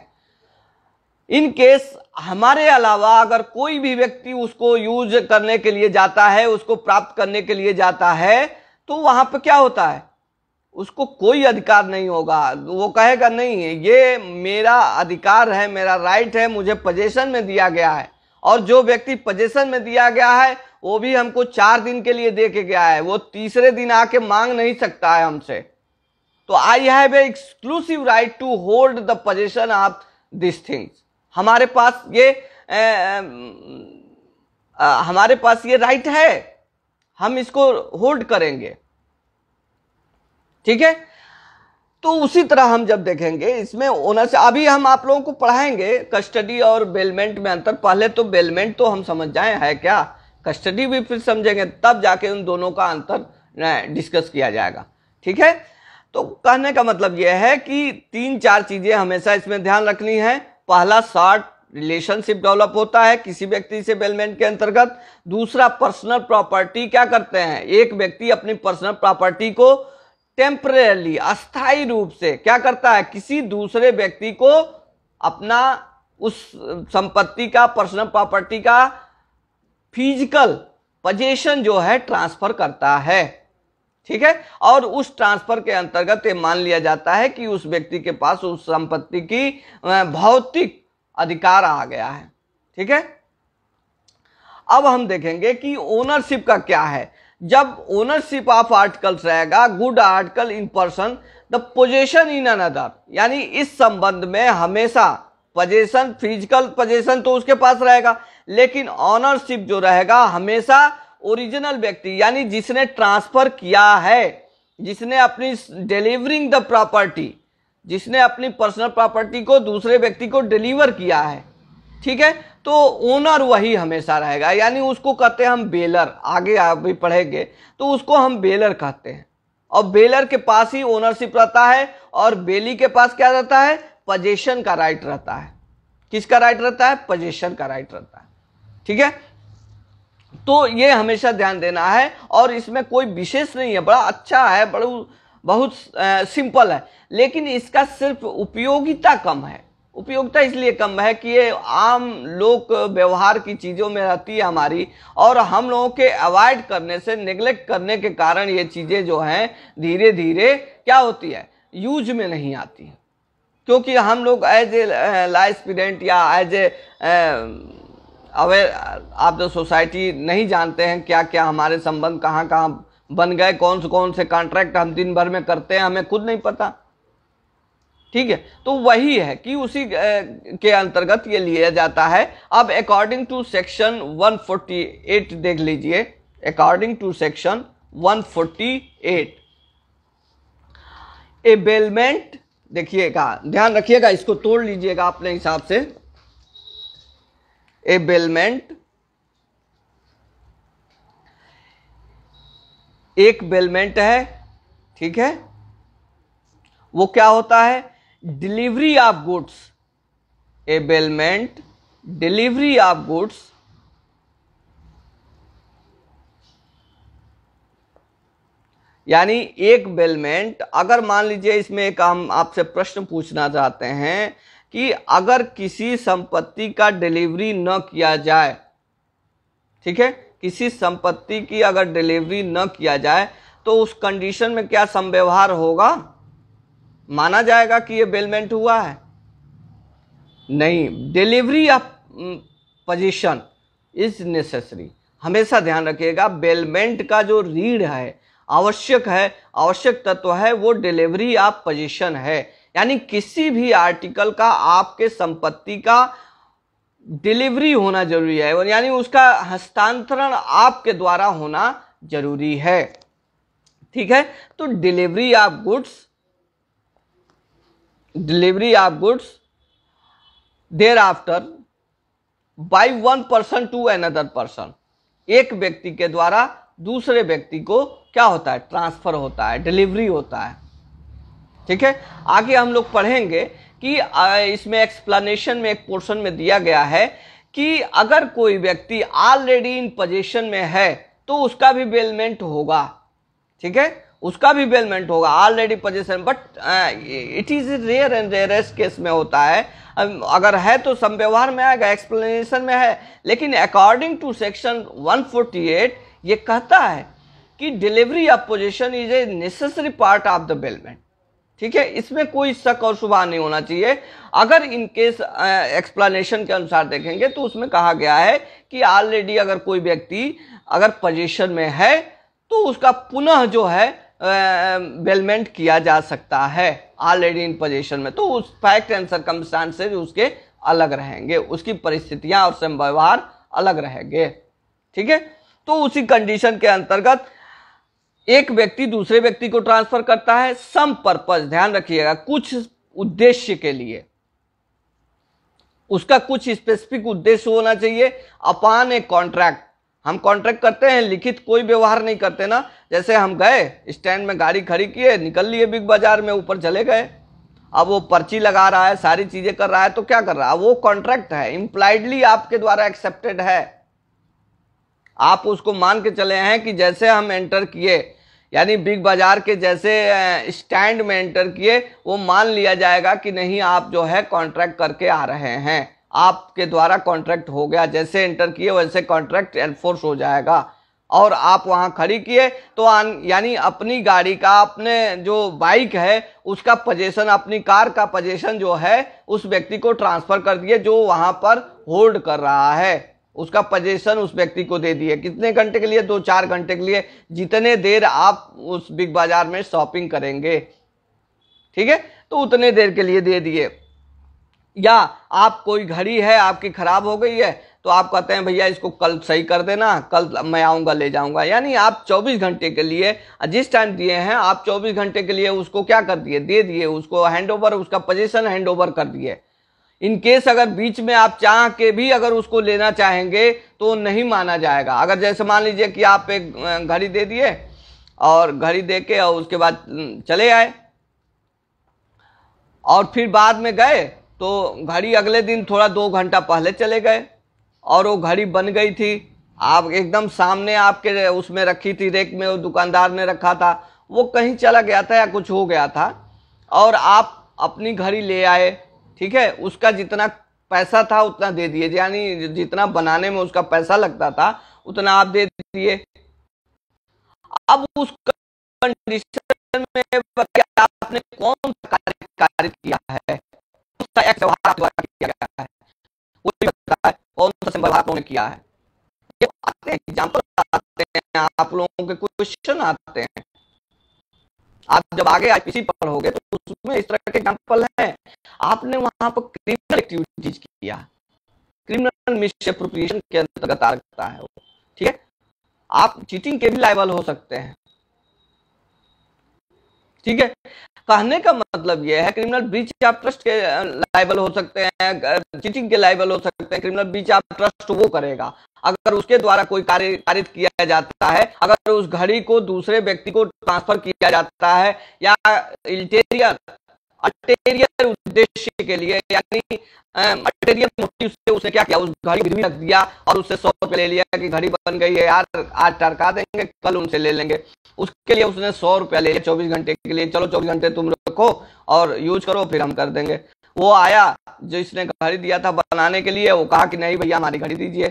इन केस हमारे अलावा अगर कोई भी व्यक्ति उसको यूज करने के लिए जाता है उसको प्राप्त करने के लिए जाता है तो वहां पर क्या होता है उसको कोई अधिकार नहीं होगा वो कहेगा नहीं ये मेरा अधिकार है मेरा राइट है मुझे पजेशन में दिया गया है और जो व्यक्ति पजेशन में दिया गया है वो भी हमको चार दिन के लिए दे के गया है वो तीसरे दिन आके मांग नहीं सकता है हमसे तो I have exclusive right to hold the possession of this things हमारे पास ये ए, ए, आ, हमारे पास ये राइट है हम इसको होल्ड करेंगे ठीक है तो उसी तरह हम जब देखेंगे इसमें से अभी हम आप लोगों को पढ़ाएंगे कस्टडी और बेलमेंट में अंतर पहले तो बेलमेंट तो हम समझ जाए है क्या कस्टडी भी फिर समझेंगे तब जाके उन दोनों का अंतर डिस्कस किया जाएगा ठीक है तो कहने का मतलब यह है कि तीन चार चीज़ें हमेशा इसमें ध्यान रखनी है पहला शॉर्ट रिलेशनशिप डेवलप होता है किसी व्यक्ति से बेलमेंट के अंतर्गत दूसरा पर्सनल प्रॉपर्टी क्या करते हैं एक व्यक्ति अपनी पर्सनल प्रॉपर्टी को टेम्परेली अस्थाई रूप से क्या करता है किसी दूसरे व्यक्ति को अपना उस संपत्ति का पर्सनल प्रॉपर्टी का फिजिकल पजेशन जो है ट्रांसफर करता है ठीक है और उस ट्रांसफर के अंतर्गत ये मान लिया जाता है कि उस व्यक्ति के पास उस संपत्ति की भौतिक अधिकार आ गया है ठीक है अब हम देखेंगे कि ओनरशिप का क्या है जब ओनरशिप ऑफ आर्टिकल्स रहेगा good article in person the possession in another यानी इस संबंध में हमेशा पोजेशन फिजिकल पोजेशन तो उसके पास रहेगा लेकिन ऑनरशिप जो रहेगा हमेशा ओरिजिनल व्यक्ति यानी जिसने ट्रांसफर किया है जिसने अपनी डिलीवरिंग द प्रॉपर्टी जिसने अपनी पर्सनल प्रॉपर्टी को दूसरे व्यक्ति को डिलीवर किया है ठीक है तो ओनर वही हमेशा रहेगा यानी उसको कहते हैं हम बेलर आगे आप भी पढ़ेंगे तो उसको हम बेलर कहते हैं और बेलर के पास ही ओनरशिप रहता है और बेली के पास क्या रहता है पजेशन का राइट रहता है किसका राइट रहता है पजेशन का राइट रहता है ठीक है तो ये हमेशा ध्यान देना है और इसमें कोई विशेष नहीं है बड़ा अच्छा है बड़ा बहुत सिंपल है लेकिन इसका सिर्फ उपयोगिता कम है उपयोगिता इसलिए कम है कि ये आम लोक व्यवहार की चीज़ों में रहती है हमारी और हम लोगों के अवॉइड करने से निगलेक्ट करने के कारण ये चीज़ें जो हैं धीरे धीरे क्या होती है यूज में नहीं आती क्योंकि हम लोग एज ए लाइफ स्टूडेंट या एज ए अवेयर आप जो सोसाइटी नहीं जानते हैं क्या क्या हमारे संबंध कहाँ कहाँ बन गए कौन से कौन से कॉन्ट्रैक्ट हम दिन भर में करते हैं हमें खुद नहीं पता ठीक है तो वही है कि उसी के अंतर्गत ये लिया जाता है अब अकॉर्डिंग टू सेक्शन 148 देख लीजिए according to section 148 at a bailment देखिएगा ध्यान रखिएगा इसको तोड़ लीजिएगा अपने हिसाब से ए बेलमेंट एक बेलमेंट है ठीक है वो क्या होता है delivery of goods a bailment delivery of goods यानी एक बेलमेंट अगर मान लीजिए इसमें एक हम आपसे प्रश्न पूछना चाहते हैं कि अगर किसी संपत्ति का डिलीवरी न किया जाए ठीक है किसी संपत्ति की अगर डिलीवरी न किया जाए तो उस कंडीशन में क्या संव्यवहार होगा माना जाएगा कि यह बेलमेंट हुआ है नहीं delivery of position is necessary हमेशा ध्यान रखिएगा बेलमेंट का जो रीढ़ है आवश्यक है आवश्यक तत्व है वो डिलीवरी ऑफ पोजीशन है यानी किसी भी आर्टिकल का आपके संपत्ति का डिलीवरी होना जरूरी है और यानी उसका हस्तांतरण आपके द्वारा होना जरूरी है ठीक है तो delivery of goods delivery of goods thereafter by one person to another person एक व्यक्ति के द्वारा दूसरे व्यक्ति को क्या होता है ट्रांसफर होता है डिलीवरी होता है ठीक है आगे हम लोग पढ़ेंगे कि इसमें एक्सप्लेनेशन में एक पोर्शन में दिया गया है कि अगर कोई व्यक्ति ऑलरेडी इन पोजीशन में है तो उसका भी बेलमेंट होगा ठीक है उसका भी बेलमेंट होगा already position but it is rare and rarest case में होता है अगर है तो संव्यवहार में आएगा एक्सप्लेनेशन में है लेकिन अकॉर्डिंग टू सेक्शन 148 ये कहता है कि delivery of position is a necessary part of the bailment ठीक है इसमें कोई शक और शुबा नहीं होना चाहिए अगर इनकेस एक्सप्लेनेशन के अनुसार देखेंगे तो उसमें कहा गया है कि ऑलरेडी अगर कोई व्यक्ति अगर पोजिशन में है तो उसका पुनः जो है बेलमेंट किया जा सकता है ऑलरेडी इन पोजिशन में तो उस फैक्ट एंड से उसके अलग रहेंगे उसकी परिस्थितियां और संव्यवहार अलग रहेंगे ठीक है तो उसी कंडीशन के अंतर्गत एक व्यक्ति दूसरे व्यक्ति को ट्रांसफर करता है सम पर्पज ध्यान रखिएगा कुछ उद्देश्य के लिए उसका कुछ स्पेसिफिक उद्देश्य होना चाहिए अपान ए कॉन्ट्रैक्ट हम कॉन्ट्रैक्ट करते हैं लिखित कोई व्यवहार नहीं करते ना जैसे हम गए स्टैंड में गाड़ी खड़ी किए निकल लिए बिग बाजार में ऊपर चले गए अब वो पर्ची लगा रहा है सारी चीजें कर रहा है तो क्या कर रहा है वो कॉन्ट्रैक्ट है इम्प्लाइडली आपके द्वारा एक्सेप्टेड है आप उसको मान के चले हैं कि जैसे हम एंटर किए यानी बिग बाज़ार के जैसे स्टैंड में एंटर किए वो मान लिया जाएगा कि नहीं आप जो है कॉन्ट्रैक्ट करके आ रहे हैं आपके द्वारा कॉन्ट्रैक्ट हो गया जैसे एंटर किए वैसे कॉन्ट्रैक्ट एनफोर्स हो जाएगा और आप वहाँ खड़ी किए तो यानी अपनी गाड़ी का अपने जो बाइक है उसका पोजेशन अपनी कार का पोजेशन जो है उस व्यक्ति को ट्रांसफ़र कर दिए जो वहाँ पर होल्ड कर रहा है उसका पजेशन उस व्यक्ति को दे दिए कितने घंटे के लिए दो चार घंटे के लिए जितने देर आप उस बिग बाजार में शॉपिंग करेंगे ठीक है तो उतने देर के लिए दे दिए या आप कोई घड़ी है आपकी खराब हो गई है तो आप कहते हैं भैया इसको कल सही कर देना कल मैं आऊँगा ले जाऊँगा यानी आप 24 घंटे के लिए जिस टाइम दिए हैं आप 24 घंटे के लिए उसको क्या कर दिए दे दिए उसको हैंड ओवर उसका पोजीशन हैंडओवर कर दिए इन केस अगर बीच में आप चाह के भी अगर उसको लेना चाहेंगे तो नहीं माना जाएगा अगर जैसे मान लीजिए कि आप एक घड़ी दे दिए और घड़ी दे के और उसके बाद चले आए और फिर बाद में गए तो घड़ी अगले दिन थोड़ा दो घंटा पहले चले गए और वो घड़ी बन गई थी आप एकदम सामने आपके उसमें रखी थी रेक में वो दुकानदार ने रखा था वो कहीं चला गया था या कुछ हो गया था और आप अपनी घड़ी ले आए ठीक है उसका जितना पैसा था उतना दे दिए यानी जितना बनाने में उसका पैसा लगता था उतना आप दे दिए अब उस कंडीशन में आपने कौन सा कार्य किया है कौन सा ने किया है एग्जाम्पल आते हैं आप लोगों के क्वेश्चन आते हैं आप जब आगे आईपीसी पढ़ोगे तो उसमें इस तरह के एग्जाम्पल है आपने वहां पर क्रिमिनल एक्टिविटीज किया क्रिमिनल मिसअप्रोप्रिएशन के अंतर्गत आ सकता है ठीक है आप चीटिंग के भी लाइबल हो सकते हैं ठीक है कहने का मतलब यह है क्रिमिनल ब्रीच आप ट्रस्ट के लाइबल हो सकते हैं चीटिंग के लाइबल हो सकते हैं क्रिमिनल ब्रीच आप ट्रस्ट वो करेगा अगर उसके द्वारा कोई कार्य कारित किया जाता है अगर उस घड़ी को दूसरे व्यक्ति को ट्रांसफर किया जाता है या इल्टेरियर अटेरियर उद्देश्य के लिए यानी अटेरियर मोटिव से उसने क्या किया उस घड़ी गिरवी रख दिया और उससे सौ रुपये ले लिया कि घड़ी बन गई है यार आज टरका देंगे कल उनसे ले लेंगे उसके लिए उसने सौ रुपया ले लिया चौबीस घंटे के लिए चलो चौबीस घंटे तुम रखो और यूज करो फिर हम कर देंगे वो आया जो इसने घड़ी दिया था बनाने के लिए वो कहा कि नहीं भैया हमारी घड़ी दीजिए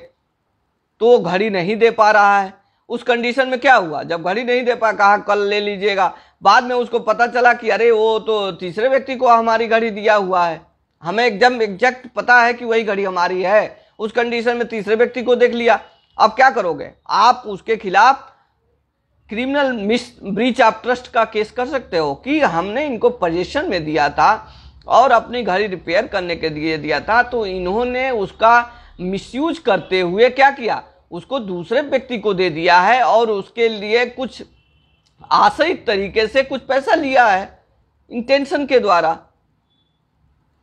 तो वो घड़ी नहीं दे पा रहा है उस कंडीशन में क्या हुआ जब घड़ी नहीं दे पा कहा कल ले लीजिएगा बाद में उसको पता चला कि अरे वो तो तीसरे व्यक्ति को हमारी घड़ी दिया हुआ है हमें एकदम एग्जैक्ट पता है कि वही घड़ी हमारी है उस कंडीशन में तीसरे व्यक्ति को देख लिया अब क्या करोगे आप उसके खिलाफ criminal mis breach of trust का केस कर सकते हो कि हमने इनको पोजेशन में दिया था और अपनी घड़ी रिपेयर करने के लिए दिया था तो इन्होंने उसका मिसयूज करते हुए क्या किया उसको दूसरे व्यक्ति को दे दिया है और उसके लिए कुछ आशयिक तरीके से कुछ पैसा लिया है इंटेंशन के द्वारा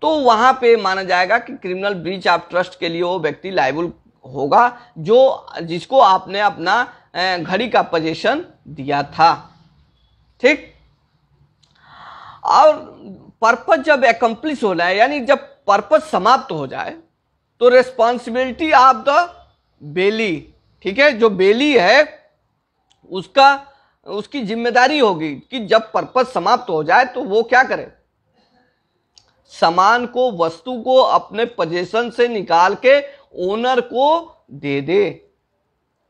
तो वहां पे माना जाएगा कि क्रिमिनल ब्रीच ऑफ ट्रस्ट के लिए वो व्यक्ति लाइबल होगा जो जिसको आपने अपना घड़ी का पोजेशन दिया था ठीक और पर्पज जब एकम्प्लिश हो जाए यानी जब पर्पज समाप्त हो जाए तो रेस्पॉन्सिबिलिटी ऑफ द बेली ठीक है जो बेली है उसका उसकी जिम्मेदारी होगी कि जब पर्पज समाप्त हो जाए तो वो क्या करे सामान को वस्तु को अपने पोजेशन से निकाल के ओनर को दे दे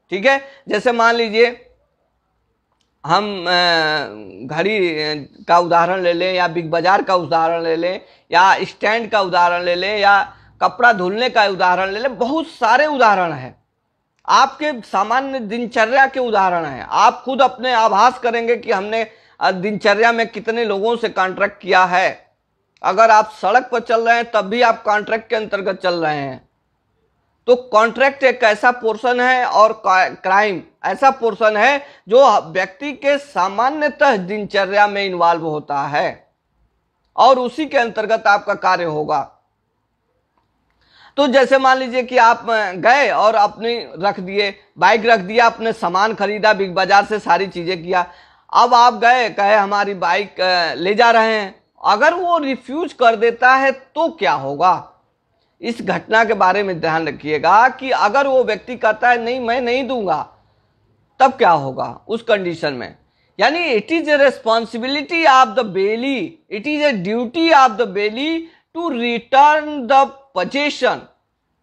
ठीक है जैसे मान लीजिए हम घड़ी का उदाहरण ले लें या बिग बाजार का उदाहरण ले लें या स्टैंड का उदाहरण ले लें या कपड़ा धुलने का उदाहरण ले लें बहुत सारे उदाहरण हैं आपके सामान्य दिनचर्या के उदाहरण हैं आप खुद अपने आभास करेंगे कि हमने दिनचर्या में कितने लोगों से कॉन्ट्रैक्ट किया है अगर आप सड़क पर चल रहे हैं तब भी आप कॉन्ट्रैक्ट के अंतर्गत चल रहे हैं तो कॉन्ट्रैक्ट एक ऐसा पोर्शन है और क्राइम ऐसा पोर्शन है जो व्यक्ति के सामान्यतः दिनचर्या में इन्वॉल्व होता है और उसी के अंतर्गत आपका कार्य होगा तो जैसे मान लीजिए कि आप गए और अपनी रख दिए बाइक रख दिया अपने सामान खरीदा बिग बाजार से सारी चीज़ें किया अब आप गए कहे हमारी बाइक ले जा रहे हैं अगर वो रिफ्यूज कर देता है तो क्या होगा इस घटना के बारे में ध्यान रखिएगा कि अगर वो व्यक्ति कहता है नहीं मैं नहीं दूंगा तब क्या होगा उस कंडीशन में यानी it is a responsibility of the bailee it is a duty of the bailee to return the possession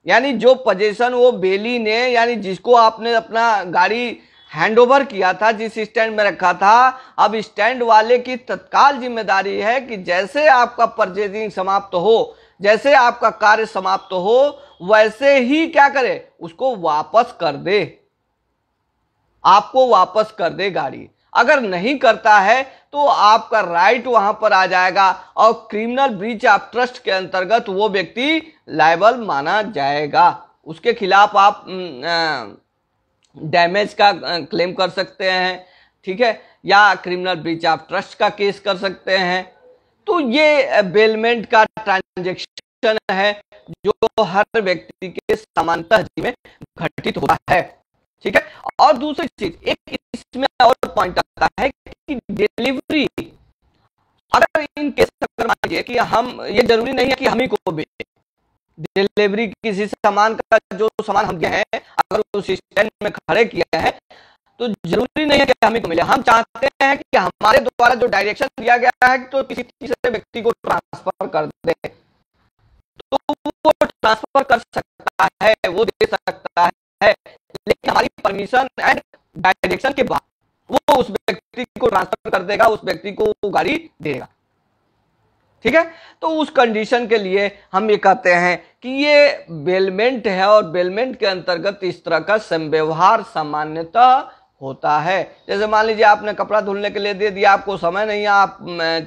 यानी जो पजेशन वो बेली ने यानी जिसको आपने अपना गाड़ी हैंडओवर किया था जिस स्टैंड में रखा था अब स्टैंड वाले की तत्काल जिम्मेदारी है कि जैसे आपका परचेजिंग समाप्त तो हो जैसे आपका कार्य समाप्त तो हो वैसे ही क्या करे उसको वापस कर दे आपको वापस कर दे गाड़ी अगर नहीं करता है तो आपका राइट वहां पर आ जाएगा और क्रिमिनल ब्रीच ऑफ ट्रस्ट के अंतर्गत वो व्यक्ति लाइबल माना जाएगा उसके खिलाफ आप डैमेज का क्लेम कर सकते हैं ठीक है या क्रिमिनल ब्रीच ऑफ ट्रस्ट का केस कर सकते हैं तो ये बेलमेंट का ट्रांजेक्शन है जो हर व्यक्ति के समानता में घटित होता है ठीक है और दूसरी चीज एक इसमें और पॉइंट आता है कि डिलीवरी अगर इन केस अगर मान लीजिए कि हम ये जरूरी नहीं है कि हम ही को बेचें डिलीवरी किसी सामान का जो सामान हम गए हैं अगर उस स्टैंड में खड़े किया है तो जरूरी नहीं है कि हमें को मिले हम चाहते हैं कि हमारे द्वारा जो डायरेक्शन दिया गया है तो किसी तीसरे व्यक्ति को ट्रांसफर कर दे तो वो ट्रांसफर कर सकता है वो दे सकता है लेकिन हमारी परमिशन एंड डायरेक्शन के बाद वो उस व्यक्ति को ट्रांसफर कर देगा उस व्यक्ति को गाड़ी देगा ठीक है तो उस कंडीशन के लिए हम ये कहते हैं कि ये बेलमेंट है और बेलमेंट के अंतर्गत इस तरह का संव्यवहार सामान्यतः होता है जैसे मान लीजिए आपने कपड़ा धुलने के लिए दे दिया आपको समय नहीं है आप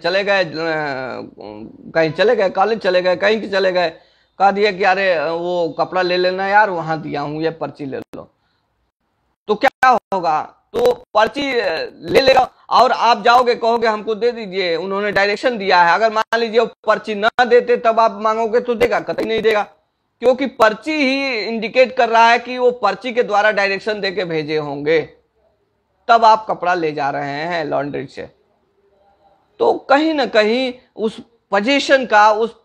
चले गए कहीं चले गए कॉलेज चले गए कहीं चले गए कह दिया कि अरे वो कपड़ा ले लेना यार वहां दिया हूं ये पर्ची ले लो क्या होगा तो पर्ची ले लेगा और आप जाओगे कहोगे हमको दे दीजिए उन्होंने डायरेक्शन दिया है अगर मान लीजिए पर्ची ना देते तब आप मांगोगे तो देगा कतई नहीं देगा क्योंकि पर्ची ही इंडिकेट कर रहा है कि वो पर्ची के द्वारा डायरेक्शन दे के भेजे होंगे तब आप कपड़ा ले जा रहे हैं लॉन्ड्री से तो कहीं ना कहीं उस पोजीशन का उस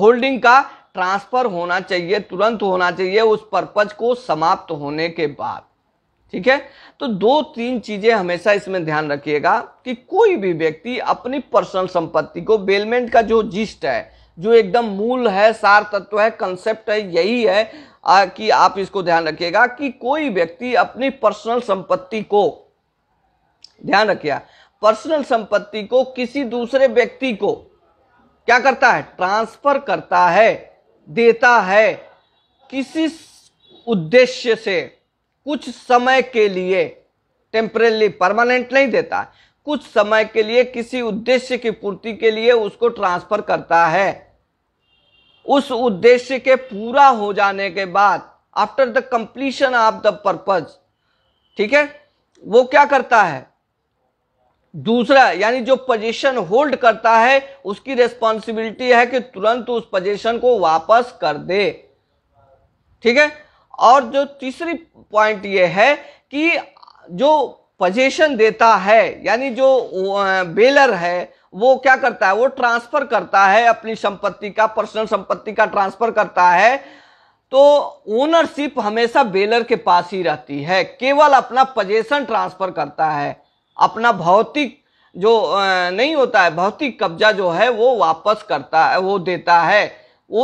होल्डिंग का ट्रांसफर होना चाहिए तुरंत होना चाहिए उस पर्पज को समाप्त होने के बाद ठीक है तो दो तीन चीजें हमेशा इसमें ध्यान रखिएगा कि कोई भी व्यक्ति अपनी पर्सनल संपत्ति को बेलमेंट का जो जिस्ट है जो एकदम मूल है सार तत्व है कंसेप्ट है यही है आ, कि आप इसको ध्यान रखिएगा कि कोई व्यक्ति अपनी पर्सनल संपत्ति को ध्यान रखिए पर्सनल संपत्ति को किसी दूसरे व्यक्ति को क्या करता है ट्रांसफर करता है देता है किसी उद्देश्य से कुछ समय के लिए टेम्परेली परमानेंट नहीं देता कुछ समय के लिए किसी उद्देश्य की पूर्ति के लिए उसको ट्रांसफर करता है उस उद्देश्य के पूरा हो जाने के बाद after the completion of the purpose ठीक है वो क्या करता है दूसरा यानी जो पोजीशन होल्ड करता है उसकी रिस्पॉन्सिबिलिटी है कि तुरंत उस पोजीशन को वापस कर दे ठीक है और जो तीसरी पॉइंट ये है कि जो पजेशन देता है यानी जो बेलर है वो क्या करता है वो ट्रांसफर करता है अपनी संपत्ति का पर्सनल संपत्ति का ट्रांसफर करता है तो ओनरशिप हमेशा बेलर के पास ही रहती है केवल अपना पजेशन ट्रांसफर करता है अपना भौतिक जो नहीं होता है भौतिक कब्जा जो है वो वापस करता है वो देता है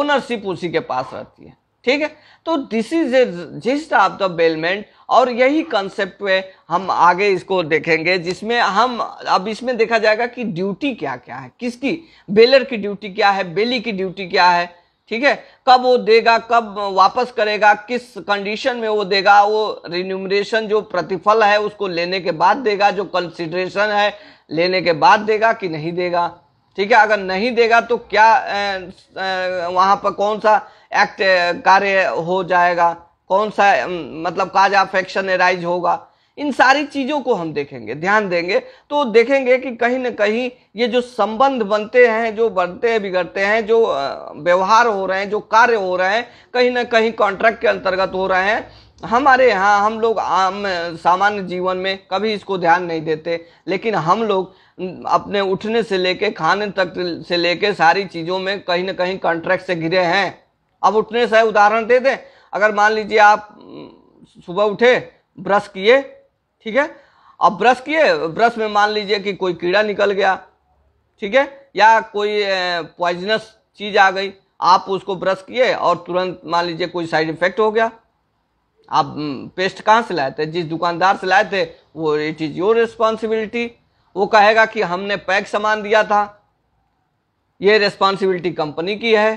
ओनरशिप उसी के पास रहती है ठीक है तो this is a gist of the bailment और यही कंसेप्ट पे हम आगे इसको देखेंगे जिसमें हम अब इसमें देखा जाएगा कि ड्यूटी क्या क्या है किसकी बेलर की ड्यूटी क्या है बेली की ड्यूटी क्या है ठीक है कब वो देगा कब वापस करेगा किस कंडीशन में वो देगा वो रिन्यूमरेशन जो प्रतिफल है उसको लेने के बाद देगा जो कंसिडरेशन है लेने के बाद देगा कि नहीं देगा ठीक है अगर नहीं देगा तो क्या वहां पर कौन सा एक्ट कार्य हो जाएगा कौन सा मतलब काज ऑफ एक्शन एराइज होगा इन सारी चीजों को हम देखेंगे ध्यान देंगे तो देखेंगे कि कहीं ना कहीं ये जो संबंध बनते हैं जो बढ़ते हैं बिगड़ते हैं जो व्यवहार हो रहे हैं जो कार्य हो रहे हैं कहीं ना कहीं कॉन्ट्रैक्ट के अंतर्गत हो रहे हैं हमारे यहाँ हम लोग आम सामान्य जीवन में कभी इसको ध्यान नहीं देते लेकिन हम लोग अपने उठने से लेके खाने तक से लेके सारी चीज़ों में कहीं ना कहीं कॉन्ट्रैक्ट से घिरे हैं अब उठने से उदाहरण दे दें अगर मान लीजिए आप हम्म, सुबह उठे ब्रश किए ठीक है अब ब्रश किए ब्रश में मान लीजिए कि कोई कीड़ा निकल गया ठीक है या कोई पॉइजनस चीज़ आ गई आप उसको ब्रश किए और तुरंत मान लीजिए कोई साइड इफेक्ट हो गया आप पेस्ट कहाँ से लाए थे जिस दुकानदार से लाए थे वो इट इज़ योर रिस्पॉन्सिबिलिटी वो कहेगा कि हमने पैक सामान दिया था ये रिस्पॉन्सिबिलिटी कंपनी की है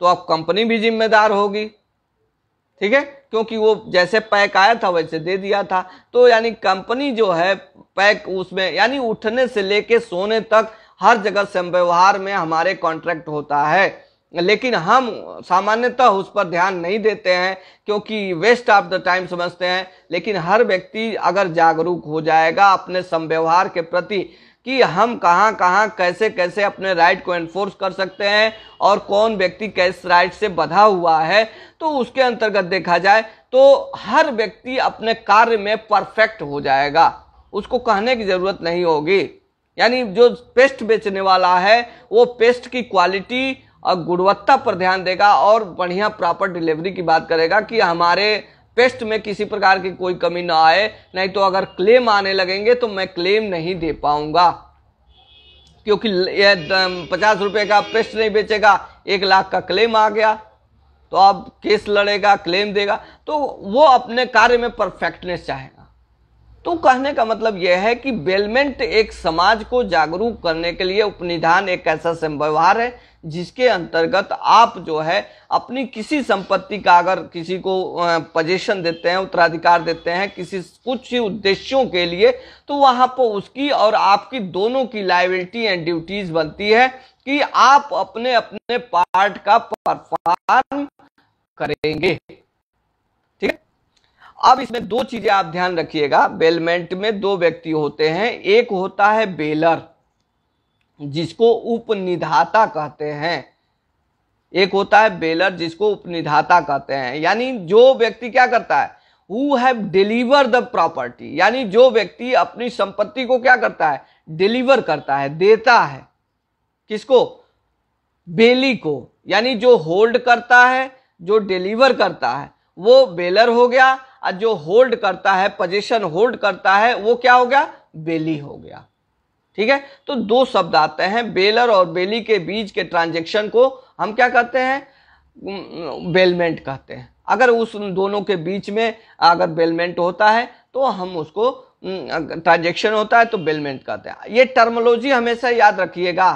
तो आप कंपनी भी जिम्मेदार होगी ठीक है क्योंकि वो जैसे पैक आया था वैसे दे दिया था तो यानी कंपनी जो है पैक उसमें यानी उठने से लेके सोने तक हर जगह संव्यवहार में हमारे कॉन्ट्रैक्ट होता है लेकिन हम सामान्यतः उस पर ध्यान नहीं देते हैं क्योंकि वेस्ट ऑफ द टाइम समझते हैं लेकिन हर व्यक्ति अगर जागरूक हो जाएगा अपने संव्यवहार के प्रति कि हम कहाँ कहाँ कैसे कैसे अपने राइट को एनफोर्स कर सकते हैं और कौन व्यक्ति कैस राइट से बधा हुआ है तो उसके अंतर्गत देखा जाए तो हर व्यक्ति अपने कार्य में परफेक्ट हो जाएगा उसको कहने की ज़रूरत नहीं होगी यानी जो पेस्ट बेचने वाला है वो पेस्ट की क्वालिटी और गुणवत्ता पर ध्यान देगा और बढ़िया प्रॉपर डिलीवरी की बात करेगा कि हमारे पेस्ट में किसी प्रकार की कोई कमी ना आए नहीं तो अगर क्लेम आने लगेंगे तो मैं क्लेम नहीं दे पाऊंगा क्योंकि पचास रुपये का पेस्ट नहीं बेचेगा एक लाख का क्लेम आ गया तो आप केस लड़ेगा क्लेम देगा तो वो अपने कार्य में परफेक्टनेस चाहेगा तो कहने का मतलब यह है कि बेलमेंट एक समाज को जागरूक करने के लिए उपनिधान एक ऐसा व्यवहार है जिसके अंतर्गत आप जो है अपनी किसी संपत्ति का अगर किसी को पोजेशन देते हैं उत्तराधिकार देते हैं किसी कुछ ही उद्देश्यों के लिए तो वहाँ पर उसकी और आपकी दोनों की लाइबिलिटी एंड ड्यूटीज बनती है कि आप अपने अपने पार्ट का परफॉर्म करेंगे अब इसमें दो चीजें आप ध्यान रखिएगा बेलमेंट में दो व्यक्ति होते हैं एक होता है बेलर जिसको उपनिधाता कहते हैं एक होता है बेलर जिसको उपनिधाता कहते हैं यानी जो व्यक्ति क्या करता है वो हैव डिलीवर द प्रॉपर्टी यानी जो व्यक्ति अपनी संपत्ति को क्या करता है डिलीवर करता है देता है किसको बेली को यानी जो होल्ड करता है जो डिलीवर करता है वो बेलर हो गया जो होल्ड करता है पोजिशन होल्ड करता है वो क्या हो गया बेली हो गया ठीक है तो दो शब्द आते हैं बेलर और बेली के बीच के ट्रांजेक्शन को हम क्या कहते हैं बेलमेंट कहते हैं अगर उस दोनों के बीच में अगर बेलमेंट होता है तो हम उसको ट्रांजेक्शन होता है तो बेलमेंट कहते हैं ये टर्मोलॉजी हमेशा याद रखिएगा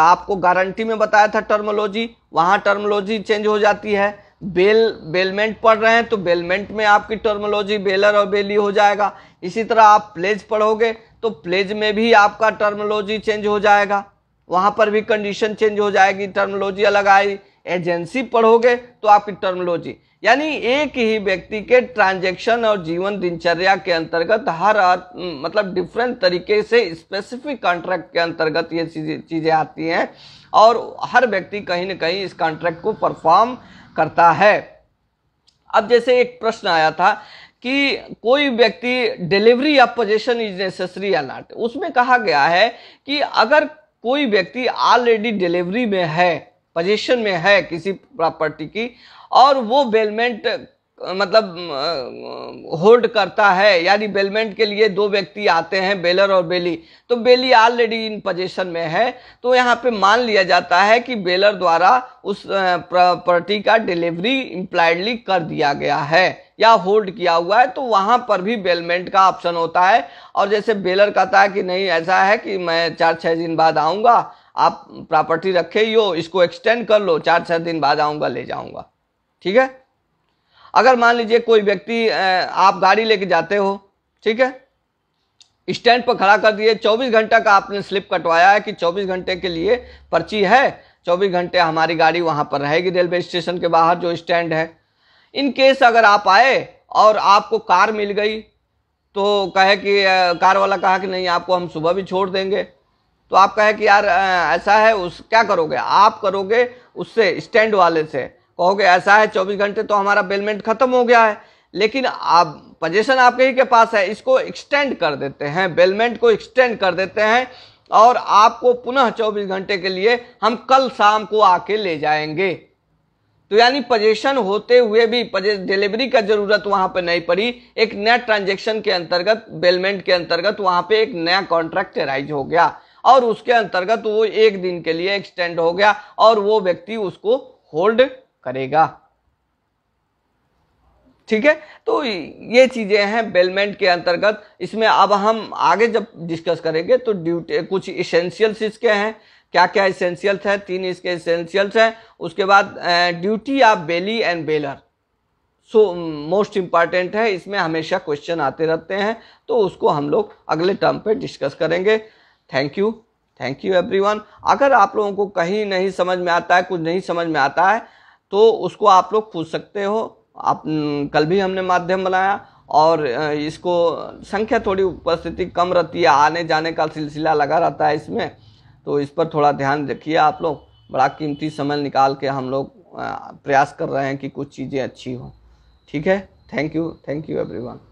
आपको गारंटी में बताया था टर्मोलॉजी वहाँ टर्मोलॉजी चेंज हो जाती है बेल बेलमेंट पढ़ रहे हैं तो बेलमेंट में आपकी टर्मोलॉजी बेलर और बेली हो जाएगा इसी तरह आप प्लेज पढ़ोगे तो प्लेज में भी आपका टर्मोलॉजी चेंज हो जाएगा वहाँ पर भी कंडीशन चेंज हो जाएगी टर्मोलॉजी अलग आई एजेंसी पढ़ोगे तो आपकी टर्मोलॉजी यानी एक ही व्यक्ति के ट्रांजेक्शन और जीवन दिनचर्या के अंतर्गत हर मतलब डिफरेंट तरीके से स्पेसिफिक कॉन्ट्रैक्ट के अंतर्गत ये चीज़ें चीज़ें आती हैं और हर व्यक्ति कहीं ना कहीं इस कॉन्ट्रैक्ट को परफॉर्म करता है अब जैसे एक प्रश्न आया था कि कोई व्यक्ति डिलीवरी या पोजेशन इज नेसेसरी या नॉट उसमें कहा गया है कि अगर कोई व्यक्ति ऑलरेडी डिलीवरी में है पोजेशन में है किसी प्रॉपर्टी की और वो बेलमेंट मतलब होल्ड करता है यानी बेलमेंट के लिए दो व्यक्ति आते हैं बेलर और बेली तो बेली ऑलरेडी इन पोजीशन में है तो यहाँ पे मान लिया जाता है कि बेलर द्वारा उस प्रॉपर्टी का डिलीवरी इम्प्लाइडली कर दिया गया है या होल्ड किया हुआ है तो वहाँ पर भी बेलमेंट का ऑप्शन होता है और जैसे बेलर कहता है कि नहीं ऐसा है कि मैं चार छः दिन बाद आऊँगा आप प्रॉपर्टी रखे ही हो इसको एक्सटेंड कर लो चार छः दिन बाद आऊँगा ले जाऊँगा ठीक है अगर मान लीजिए कोई व्यक्ति आप गाड़ी लेके जाते हो ठीक है स्टैंड पर खड़ा कर दिए 24 घंटा का आपने स्लिप कटवाया है कि 24 घंटे के लिए पर्ची है 24 घंटे हमारी गाड़ी वहाँ पर रहेगी रेलवे स्टेशन के बाहर जो स्टैंड है इन केस अगर आप आए और आपको कार मिल गई तो कहे कि कार वाला कहा कि नहीं आपको हम सुबह भी छोड़ देंगे तो आप कहे कि यार ऐसा है उस क्या करोगे आप करोगे उससे स्टैंड वाले से कहोगे ऐसा है चौबीस घंटे तो हमारा बेलमेंट खत्म हो गया है लेकिन आप पजेशन आपके ही के पास है इसको एक्सटेंड कर देते हैं बेलमेंट को एक्सटेंड कर देते हैं और आपको पुनः 24 घंटे के लिए हम कल शाम को आके ले जाएंगे तो यानी पजेशन होते हुए भी डिलीवरी का जरूरत वहां पर नहीं पड़ी एक नया ट्रांजेक्शन के अंतर्गत बेलमेंट के अंतर्गत वहां पे एक नया कॉन्ट्रैक्ट राइज हो गया और उसके अंतर्गत वो एक दिन के लिए एक्सटेंड हो गया और वो व्यक्ति उसको होल्ड करेगा ठीक है तो ये चीज़ें हैं बेलमेंट के अंतर्गत इसमें अब हम आगे जब डिस्कस करेंगे तो ड्यूटी कुछ इसेंशियल्स इसके हैं क्या क्या इसेंशियल्स हैं तीन इसके इसेंशियल्स हैं उसके बाद duty of bailee and bailor so most important है इसमें हमेशा क्वेश्चन आते रहते हैं तो उसको हम लोग अगले टर्म पे डिस्कस करेंगे thank you thank you everyone अगर आप लोगों को कहीं नहीं समझ में आता है कुछ नहीं समझ में आता है तो उसको आप लोग पूछ सकते हो आप कल भी हमने माध्यम बनाया और इसको संख्या थोड़ी उपस्थिति कम रहती है आने जाने का सिलसिला लगा रहता है इसमें तो इस पर थोड़ा ध्यान रखिए आप लोग बड़ा कीमती समय निकाल के हम लोग प्रयास कर रहे हैं कि कुछ चीज़ें अच्छी हों ठीक है thank you thank you everyone